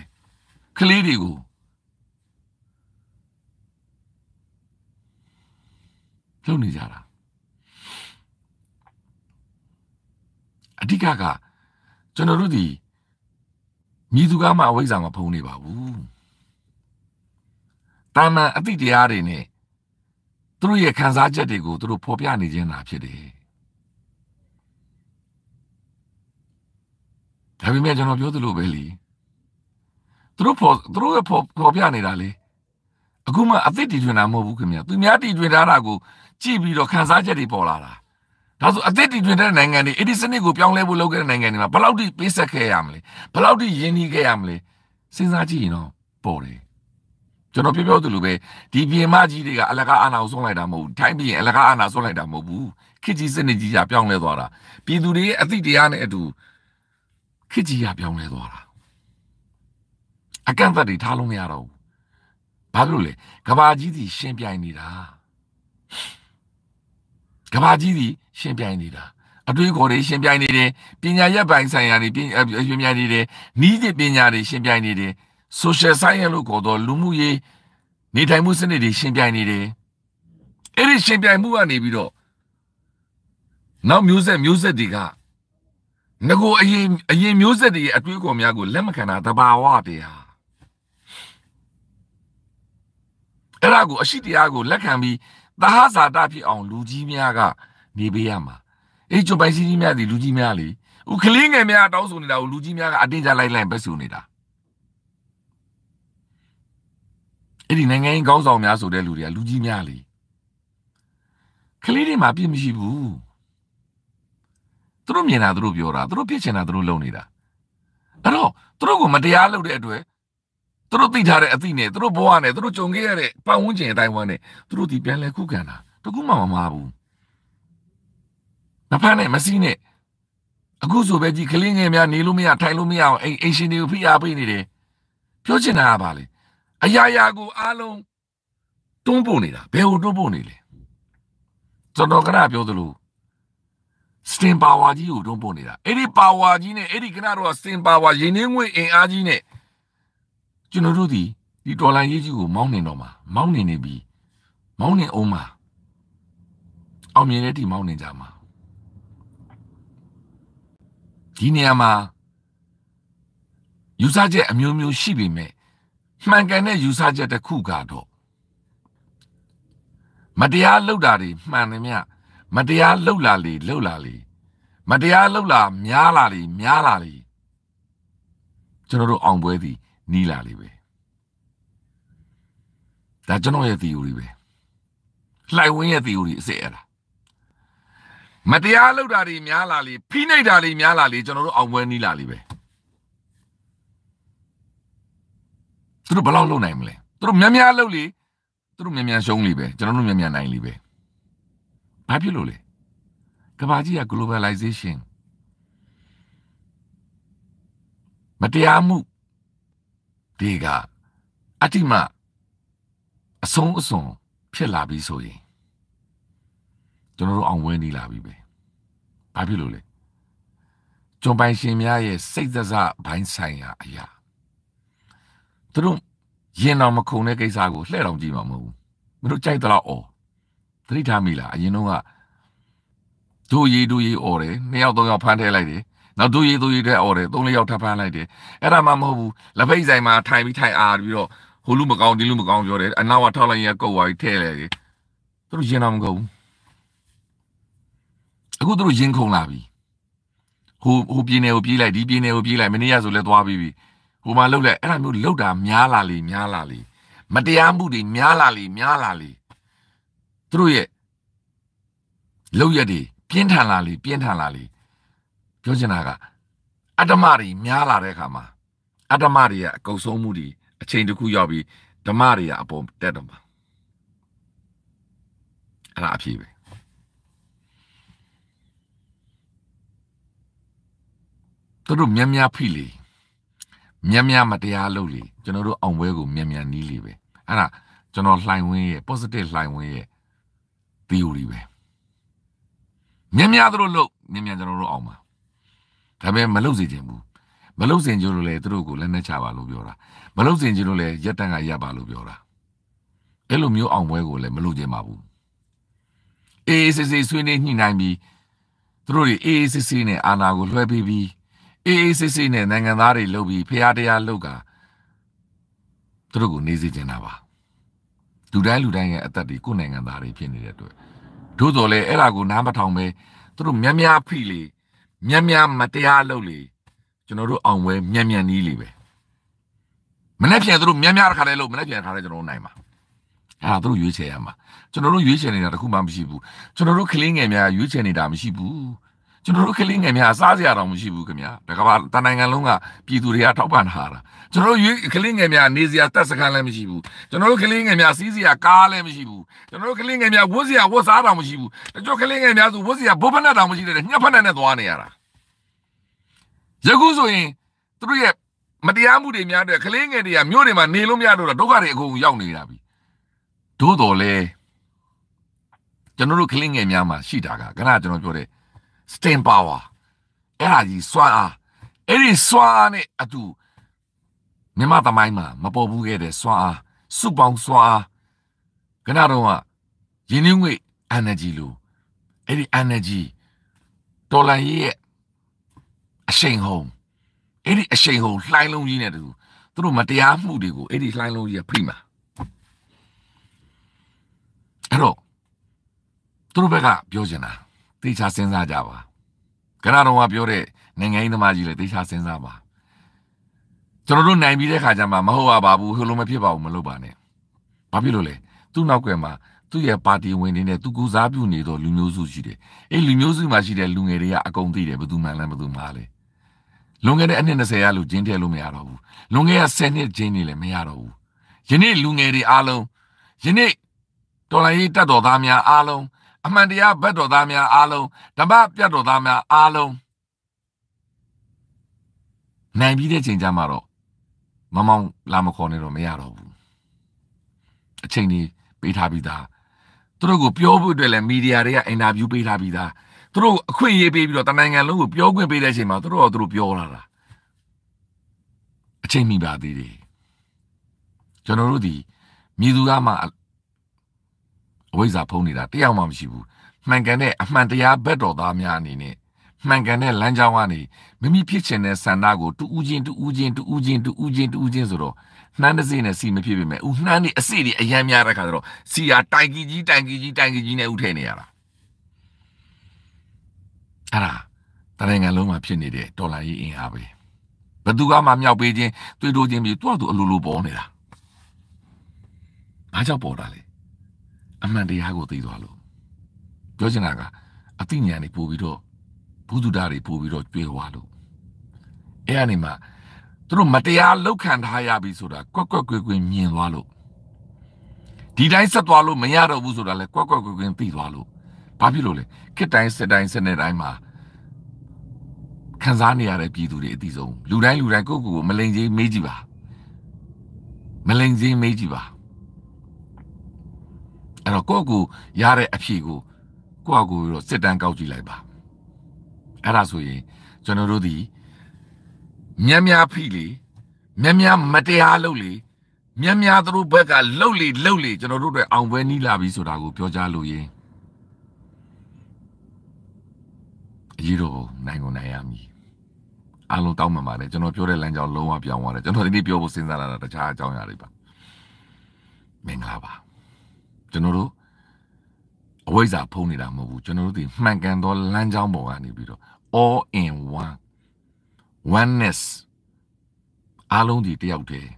ကလေးတွေကိုလုပ်နေကြတာအဓိကကကျွန်တော်တို့ဒီမြည်သူကမှအဝိဇ္ဇာမဖုံးနေပါဘူးတာမန်အသိတရားတွေနဲ့သူတို့ရဲ့ခံစားချက်တွေကိုသူတို့ဖော်ပြနေခြင်းသာဖြစ်တယ်ဒါပေမဲ့ကျွန်တော်ပြောသလိုပဲလीသူတို့ဖော်သူတို့ရဲ့ဖော်ပြနေတာလေအခုမှအသိတည်ထွင်တာမဟုတ်ဘူးခင်ဗျာသူများတည်ထွင်ထားတာကိုကြည့်ပြီးတော့ခံစားချက်တွေပေါ်လာတာဒါဆိုအသစ်တည်ထွင်တဲ့နိုင်ငံတွေအဲ့ဒီစနစ်ကိုပြောင်းလဲဖို့လုပ်ခဲ့တဲ့နိုင်ငံတွေမှာဘယ်လောက်ထိပေးဆက်ခဲ့ရမလဲဘယ်လောက်ထိရင်းနှီးခဲ့ရမလဲစဉ်းစားကြည့်ရင်တော့ပေါ်တယ်ကျွန်တော်ပြောပြောသလိုပဲဒီပြင်မကြီးတွေကအလကားအာဏာကိုဆုံးလိုက်တာမဟုတ်ဘူးထိုင်းပြည်အလကားအာဏာဆုံးလိုက်တာမဟုတ်ဘူးခစ်ကြီးစနစ်ကြီးကပြောင်းလဲသွားတာပြည်သူတွေရဲ့အသိတရားနဲ့အတူခစ်ကြီးကပြောင်းလဲသွားတာအကန့်အသတ်တွေထားလို့မရတော့ဘူးဘာလို့လဲကဘာကြီးစီရှင်းပြိုင်နေတာကဘာကြီးစီရှင်းပြိုင်နေတာအတွေးခေါ်တွေရှင်ပြိုင်နေတယ်ပညာရပ်ပိုင်းဆိုင်ရာတွေရှင်ပြိုင်နေတယ်နီးတဲ့ပညာတွေရှင်ပြိုင်နေတယ် social science လို့ခေါ်သောလူမှုရေးနေထိုင်မှုစနစ်တွေရှင်ပြိုင်နေတယ်အဲ့ဒီရှင်ပြိုင်မှုကနေပြီးတော့နောက်မျိုးဆက်မျိုးဆက်တွေကငကိုအရင်အရင်မျိုးဆက်တွေရဲ့အတွေးအခေါ်များကိုလက်မခံတာတဘာဝတရားအဲ့ဒါကိုအရှိတရားကိုလက်ခံပြီးသဟဇာတဖြစ်အောင် လူကြီးများက နေပေးရမှာအေးကျုပ်ပိုင်စီကြီးများဒီလူကြီးများလေဦးကလေးငယ်များတောင်းဆိုနေတာကိုလူကြီးများကအတင်းကြလိုက်လိုက်ပဲဆိုနေတာအဲ့ဒီနိုင်ငံရေးခေါင်းဆောင်များဆိုတဲ့လူတွေကလူကြီးများလေကလေးတွေမှာပြစ်မရှိဘူးသူတို့မြင်တာသူတို့ပြောတာသူတို့ပြစ်ချင်တာသူတို့လုပ်နေတာအဲ့တော့သူတို့ကမတရားလုပ်တဲ့အတွက်သူတို့သိထားတဲ့အသည့်နဲ့သူတို့ဘဝနဲ့သူတို့ကြုံခဲ့ရတဲ့ပတ်ဝန်းကျင်အတိုင်းဝန်းနဲ့သူတို့ဒီပြန်လဲခုခံတာတကူမှမမှားဘူးနဖက်နဲ့မစီးနဲ့အခုဆိုပဲကြီးကလေးငယ်များနေလို့မရထိုင်လို့မရအောင်အိမ်အိမ်ရှင်တွေကိုဖိအားပေးနေတယ်ပြောချင်တာကပါလေအရာရာကိုအားလုံးတွန်းပို့နေတာဘယ်ကိုတွန်းပို့နေလဲကျွန်တော်ကရပြောသလိုစတင်ပါဝါကြီးကိုတွန်းပို့နေတာအဲ့ဒီပါဝါကြီးနဲ့အဲ့ဒီကရတော့စတင်ပါဝါရင်းနှင်းငွေအင်အားကြီးနဲ့ကျွန်တော်တို့ဒီဒီတော်လိုင်းရေးကြီးကိုမောင်းနေတော့မှာမောင်းနေနေပြီ မောင်းနေအောင်မှာအောင်မြင်တဲ့ဒီမောင်းနေကြမှာဒီနေရာမှာယူဆချက်အမျိုးမျိုးရှိပေမဲ့မှန်ကန်တဲ့ယူဆချက်တစ်ခုကတော့မတရားလှုပ်တာတွေမှန်တယ်မြမတရားလှုပ်လာလေလှုပ်လာလေမတရားလှုပ်လာ များလာလေများလာလေကျွန်တော်တို့အောင်ပွဲသည်နီးလာလေပဲဒါကျွန်တော်ရဲ့ theory ပဲလှိုင်ဝင်းရဲ့ theory အစစ်အဲ့ဒါမတရားလှုပ်တာတွေများလာလေဖိနှိပ်တာတွေများလာလေကျွန်တော်တို့အောင်ပွဲနီးလာလေပဲသူတို့ဘယ်လောက်လုံနိုင်မလဲသူတို့များများလုံလေသူတို့များများရှုံးလေပဲကျွန်တော်တို့များများနိုင်လေပဲဘာဖြစ်လို့လဲကမ္ဘာကြီးက globalization မတရားမှုတွေကအတိမအဆုံးအစွန်ဖြစ်လာပြီဆိုရင်ကျွန်တော်တို့အောင်ဝဲနေလာပြီပဲဘာဖြစ်လို့လဲကျွန်ပိုင်ရှင်များရဲ့စိတ်သက်သာဘိုင်းဆိုင်ရာအရာသူတို့ရင်တော်မခုန်တဲ့ကိစ္စကိုလှည့်တော်ကြည့်မှာမဟုတ်ဘူးမတို့ကြိုက်တော့အော်သတိထားမိလားအရင်တော့ကဒိုရီဒိုရီအော်တယ်နှစ်ယောက်သုံးယောက်ဖမ်းထဲလိုက်တယ်နောက်ဒိုရီဒိုရီတဲ့အော်တယ်သုံးလေးယောက်ထပ်ဖမ်းလိုက်တယ်အဲ့ဒါမှမဟုတ်ဘူးလက်ဖိတ်ဆိုင်မှာထိုင်ပြီးထိုင်အားပြီးတော့ဟိုလူမကောင်းဒီလူမကောင်းပြောတယ်အနောက်ကထောက်လိုက်ရင်ကုတ်သွားပြီးထဲလိုက်တယ်သူတို့ရင်တော်မကုန်ဘူးအခုသူတို့ရင်ခုန်လာပြီဟိုဟိုပြင်းနေကိုပြေးလိုက်ဒီပြင်းနေကိုပြေးလိုက်မနေ့ကဆိုလဲသွားပြီးပြီဟိုမှာလှုပ်လိုက်အဲ့ဒါမျိုးလှုပ်တာများလာလေများလာလေမတရားမှုတွေများလာလေများလာလေသူတို့ရဲ့လောက်ရည်ပြင်းထန်လာလေပြင်းထန်လာလေပြောချင်တာကအတ္တမတွေများလာတဲ့အခါမှာအတ္တမတွေကအကုဆုံးမှုတွေအချိန်တစ်ခုရောက်ပြီးဓမ္မတွေကအပေါ်တက်တော့မှာအဲ့ဒါအဖြစ်ပဲသူတို့များများဖိလေမြ мян မတရားလုပ်လေကျွန်တော်တို့အောင်ပွဲကိုမြ мян နီးလေပဲအဲ့ဒါကျွန်တော်လှိုင်ဝင်းရဲ့ positive လှိုင်ဝင်းရဲ့ theory ပဲမြ мян တို့လို့မြ мян ကျွန်တော်တို့အောင်ပါဒါပေမဲ့မလုပ်စေချင်ဘူးမလုံစင်ကျိုးလို့လေသူတို့ကိုလက်နဲ့ချပါလို့ပြောတာမလုံစင်ကျိုးလို့လေရက်တန်ကရပါလို့ပြောတာအဲ့လိုမျိုးအောင်ပွဲကိုလည်းမလုပ်ကြပါဘူးအေးအေးဆေးဆေးဆွေးနွေးညှိနှိုင်းပြီးသူတို့တွေအေးအေးဆေးဆေးနဲ့အာနာကိုလွှဲပေးပြီးအေးအေးဆေးဆေးနဲ့နိုင်ငံသားတွေလှုပ်ပြီးဖျားတရားလှုပ်ကသူတို့ကိုနေစေချင်တာပါလူတိုင်းလူတိုင်းရဲ့အသက်တွေကိုယ်နိုင်ငံသားတွေဖြစ်နေတဲ့အတွက်သို့တော်လည်းအဲ့ဒါကိုနားမထောင်ပဲသူတို့မြ мян ဖိလေမြ мян မတရားလုပ်လေကျွန်တော်တို့အောင်ပွဲမြ мян နီးလေပဲမနေ့ပြန်သူတို့မြ мян တစ်ခါတည်းလို့မနေ့ပြန်ခါတည်းကျွန်တော်နိုင်မှာအာသူတို့ရွေးချယ်ရမှာကျွန်တော်တို့ရွေးချယ်နေတာတခုမှမရှိဘူးကျွန်တော်တို့ကလင်းငယ်များရွေးချယ်နေတာမရှိဘူးကျွန်တော်တို့ကလေးငယ်များစားစရာတော့မရှိဘူးခင်ဗျာဒါကဘာတနိုင်ငံလုံးကပြည်သူတွေကထောက်ပံ့ထားတာကျွန်တော်တို့ကလေးငယ်များနေစရာတက်စကန်လည်းမရှိဘူးကျွန်တော်တို့ကလေးငယ်များစီးစရာကားလည်းမရှိဘူးကျွန်တော်တို့ကလေးငယ်များဝတ်စရာဝတ်စားတောင်မရှိဘူးတချို့ကလေးငယ်များဆိုဝတ်စရာဘုဖက်နဲ့တောင်မရှိတဲ့ညှက်ဖက်နဲ့သွားနေရတာယခုဆိုရင်သူတို့ရဲ့မတရားမှုတွေများတဲ့ကလေးငယ်တွေကမြို့တွေမှာနေလို့မရတော့ဒုက္ခတွေအကုန်ရောက်နေတာပြီသို့တော်လဲကျွန်တော်တို့ကလေးငယ်များမှာရှိတာကခဏကျွန်တော်ပြောတဲ့ steam power အဲ့ဒါကြီးစွမ်းအားအဲ့ဒီစွမ်းအားနဲ့အတူမြမသမိုင်းမှာမပေါ်ဘူးခဲ့တဲ့စွမ်းအားစုပေါင်းစွမ်းအားခဏတော့ရင်းနှီးငွေ energy လို့အဲ့ဒီ energy ဒေါ်လာရဲ့အရှိန်ဟုန်အဲ့ဒီအရှိန်ဟုန်လှိုင်းလုံးကြီးနဲ့တူသူတို့မတရားမှုတွေကိုအဲ့ဒီလှိုင်းလုံးကြီးကဖိမှာအဲ့တော့သူတို့ဘက်ကပြောချင်တာသိချစဉ်းစားကြပါခဏတော့ပြောတဲ့နိုင်ငံရေးသမားကြီးလည်းသိချစဉ်းစားပါကျွန်တော်တို့နိုင်ပြီးတဲ့ခါကျမှမဟုတ်ပါဘူးဟိုလိုမဖြစ်ပါဘူးမလုပ်ပါနဲ့ဘာဖြစ်လို့လဲသူ့နောက်ကွယ်မှာသူ့ရဲ့ပါတီဝင်တွေနဲ့သူကူစားပြုနေတော့လူမျိုးစုရှိတယ်အဲလူမျိုးစုမှာရှိတဲ့လူငယ်တွေကအကုန်သိတယ်ဘယ်သူမှလည်းဘယ်သူမှလည်းလွန်ခဲ့တဲ့အနှစ်20ရာလူဂျင်းတဲ့လို့မရတော့ဘူးလွန်ခဲ့တဲ့10နှစ်ဂျင်းနေလည်းမရတော့ဘူးယနေ့လူငယ်တွေအားလုံးယနေ့တော်လိုင်းရေးတက်တော်သားများအားလုံးအမှန်တရားဘက်တော်သားများအားလုံးဓမ္မပြတ်တော်သားများအားလုံးနိုင်ပြီးတဲ့ချိန်ကျမှတော့မမောင်လာမခေါ်နဲ့တော့မရတော့ဘူးအချိန်ကြီးပေးထားပြီးသားသူတို့ကိုပြောဖို့အတွက်လည်းမီဒီယာတွေကအင်တာဗျူးပေးထားပြီးသားသူတို့အခွင့်အရေးပေးပြီးတော့တနိုင်ငံလုံးကိုပြောခွင့်ပေးတဲ့အချိန်မှာသူတို့ကသူတို့ပြောလာတာအချိန်မီပါသေးတယ်ကျွန်တော်တို့ဒီမြေသူကမှအဝိဇ္ဇာဖုံးနေတာတရားမှမရှိဘူးမှန်ကန်တဲ့အမှန်တရားဘက်တော်သားများအနေနဲ့မှန်ကန်တဲ့လမ်းကြောင်းကနေမိမိဖြစ်ချင်တဲ့ဆန္ဒကိုတူဦးချင်းတူဦးချင်းတူဦးချင်းတူဦးချင်းတူဦးချင်းဆိုတော့နှမ်းတစ်စိနဲ့စီမဖြစ်ပေမဲ့ဦးနှမ်းနေအစိတွေအရန်များတဲ့ခါကျတော့စီဟာတိုင်ကြီးကြီးတိုင်ကြီးကြီးတိုင်ကြီးကြီးနဲ့ဥထဲနေရတာအဲ့ဒါတနိုင်ငံလုံးမှာဖြစ်နေတဲ့ဒေါ်လာရေးအင်အားပဲဘသူကမှမြောက်ပေးခြင်းတွေးတိုးခြင်းပြီးသူ့အတူအလိုလိုပေါ်နေတာဘာကြောင့်ပေါ်တာလဲအမှန်တရားကိုသိသွားလို့ပြောချင်တာကအသိဉာဏ်တွေပို့ပြီးတော့ဘုဒ္ဓတာတွေပို့ပြီးတော့ကျွဲဝါလို့အဲ့အနေမှာသူတို့မတရားလောက်ခံထားရပြီဆိုတာကွက်ကွက်ကွယ်ကွယ်မြင်သွားလို့ဒီတိုင်းဆက်သွားလို့မရတော့ဘူးဆိုတာလဲကွက်ကွက်ကွယ်ကွယ်သိသွားလို့ဘာဖြစ်လို့လဲခေတ်တိုင်းစစ်တိုင်းစနစ်တိုင်းမှာခံစားနေရတဲ့ပြည်သူတွေအတိဆုံးလူတိုင်းလူတိုင်းကိုယ့်ကိုယ်ကိုမလိန်ချင်းမေးကြည့်ပါမလိန်ချင်းမေးကြည့်ပါအဲ့တော့ကိုယ့်ကိုရတဲ့အဖြေကိုကိုယ့်အကူတော့စစ်တမ်းကောက်ကြည့်လိုက်ပါအဲ့ဒါဆိုရင်ကျွန်တော်တို့ဒီမြက်များဖိလေမြက်များမတရားလုပ်လေမြက်များသူတို့ဘက်ကလှုပ်လေလှုပ်လေကျွန်တော်တို့တွေအောင်ပွဲနီးလာပြီဆိုတာကိုပြောကြလို့ရင်အရေးတော်နိုင်ကုန်နိုင်ရမည်အလုံးတောင်းမှန်ပါတယ်ကျွန်တော်ပြောတဲ့လမ်းကြောင်းလုံးဝပြောင်းသွားတယ်ကျွန်တော်ဒီနေ့ပြောဖို့စဉ်းစားလာတာတခြားအကြောင်းအရာတွေပါမင်္ဂလာပါကျွန်တော်တို့အဝိဇ္ဇာဖုံးနေတာမဟုတ်ဘူးကျွန်တော်တို့ဒီမှန်ကန်သောလမ်းကြောင်းပေါ်ကနေပြီးတော့ all in one oneness အားလုံးဒီတယောက်တည်း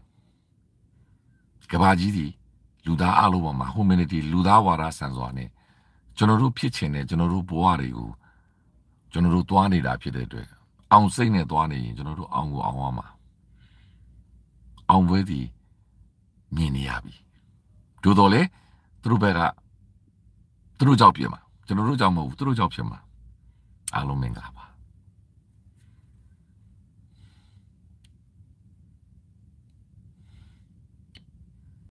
ကဘာကြီးဒီလူသားအားလုံးပေါ်မှာ humanity လူသားဝါဒဆန်စွာနဲ့ကျွန်တော်တို့ဖြစ်ချင်တဲ့ကျွန်တော်တို့ဘဝတွေကိုကျွန်တော်တို့သွားနေတာဖြစ်တဲ့အတွက်အောင်စိတ်နဲ့သွားနေရင်ကျွန်တော်တို့အောင်ကိုအောင်ရမှာအောင်ပွဲဒီမြင်နေရပြီသို့တော်လည်းသူတို့ဘက်ကသူတို့ကြောက်ပြမှာကျွန်တော်တို့ကြောက်မဟုတ်ဘူးသူတို့ကြောက်ပြမှာအားလုံးမင်္ဂလာ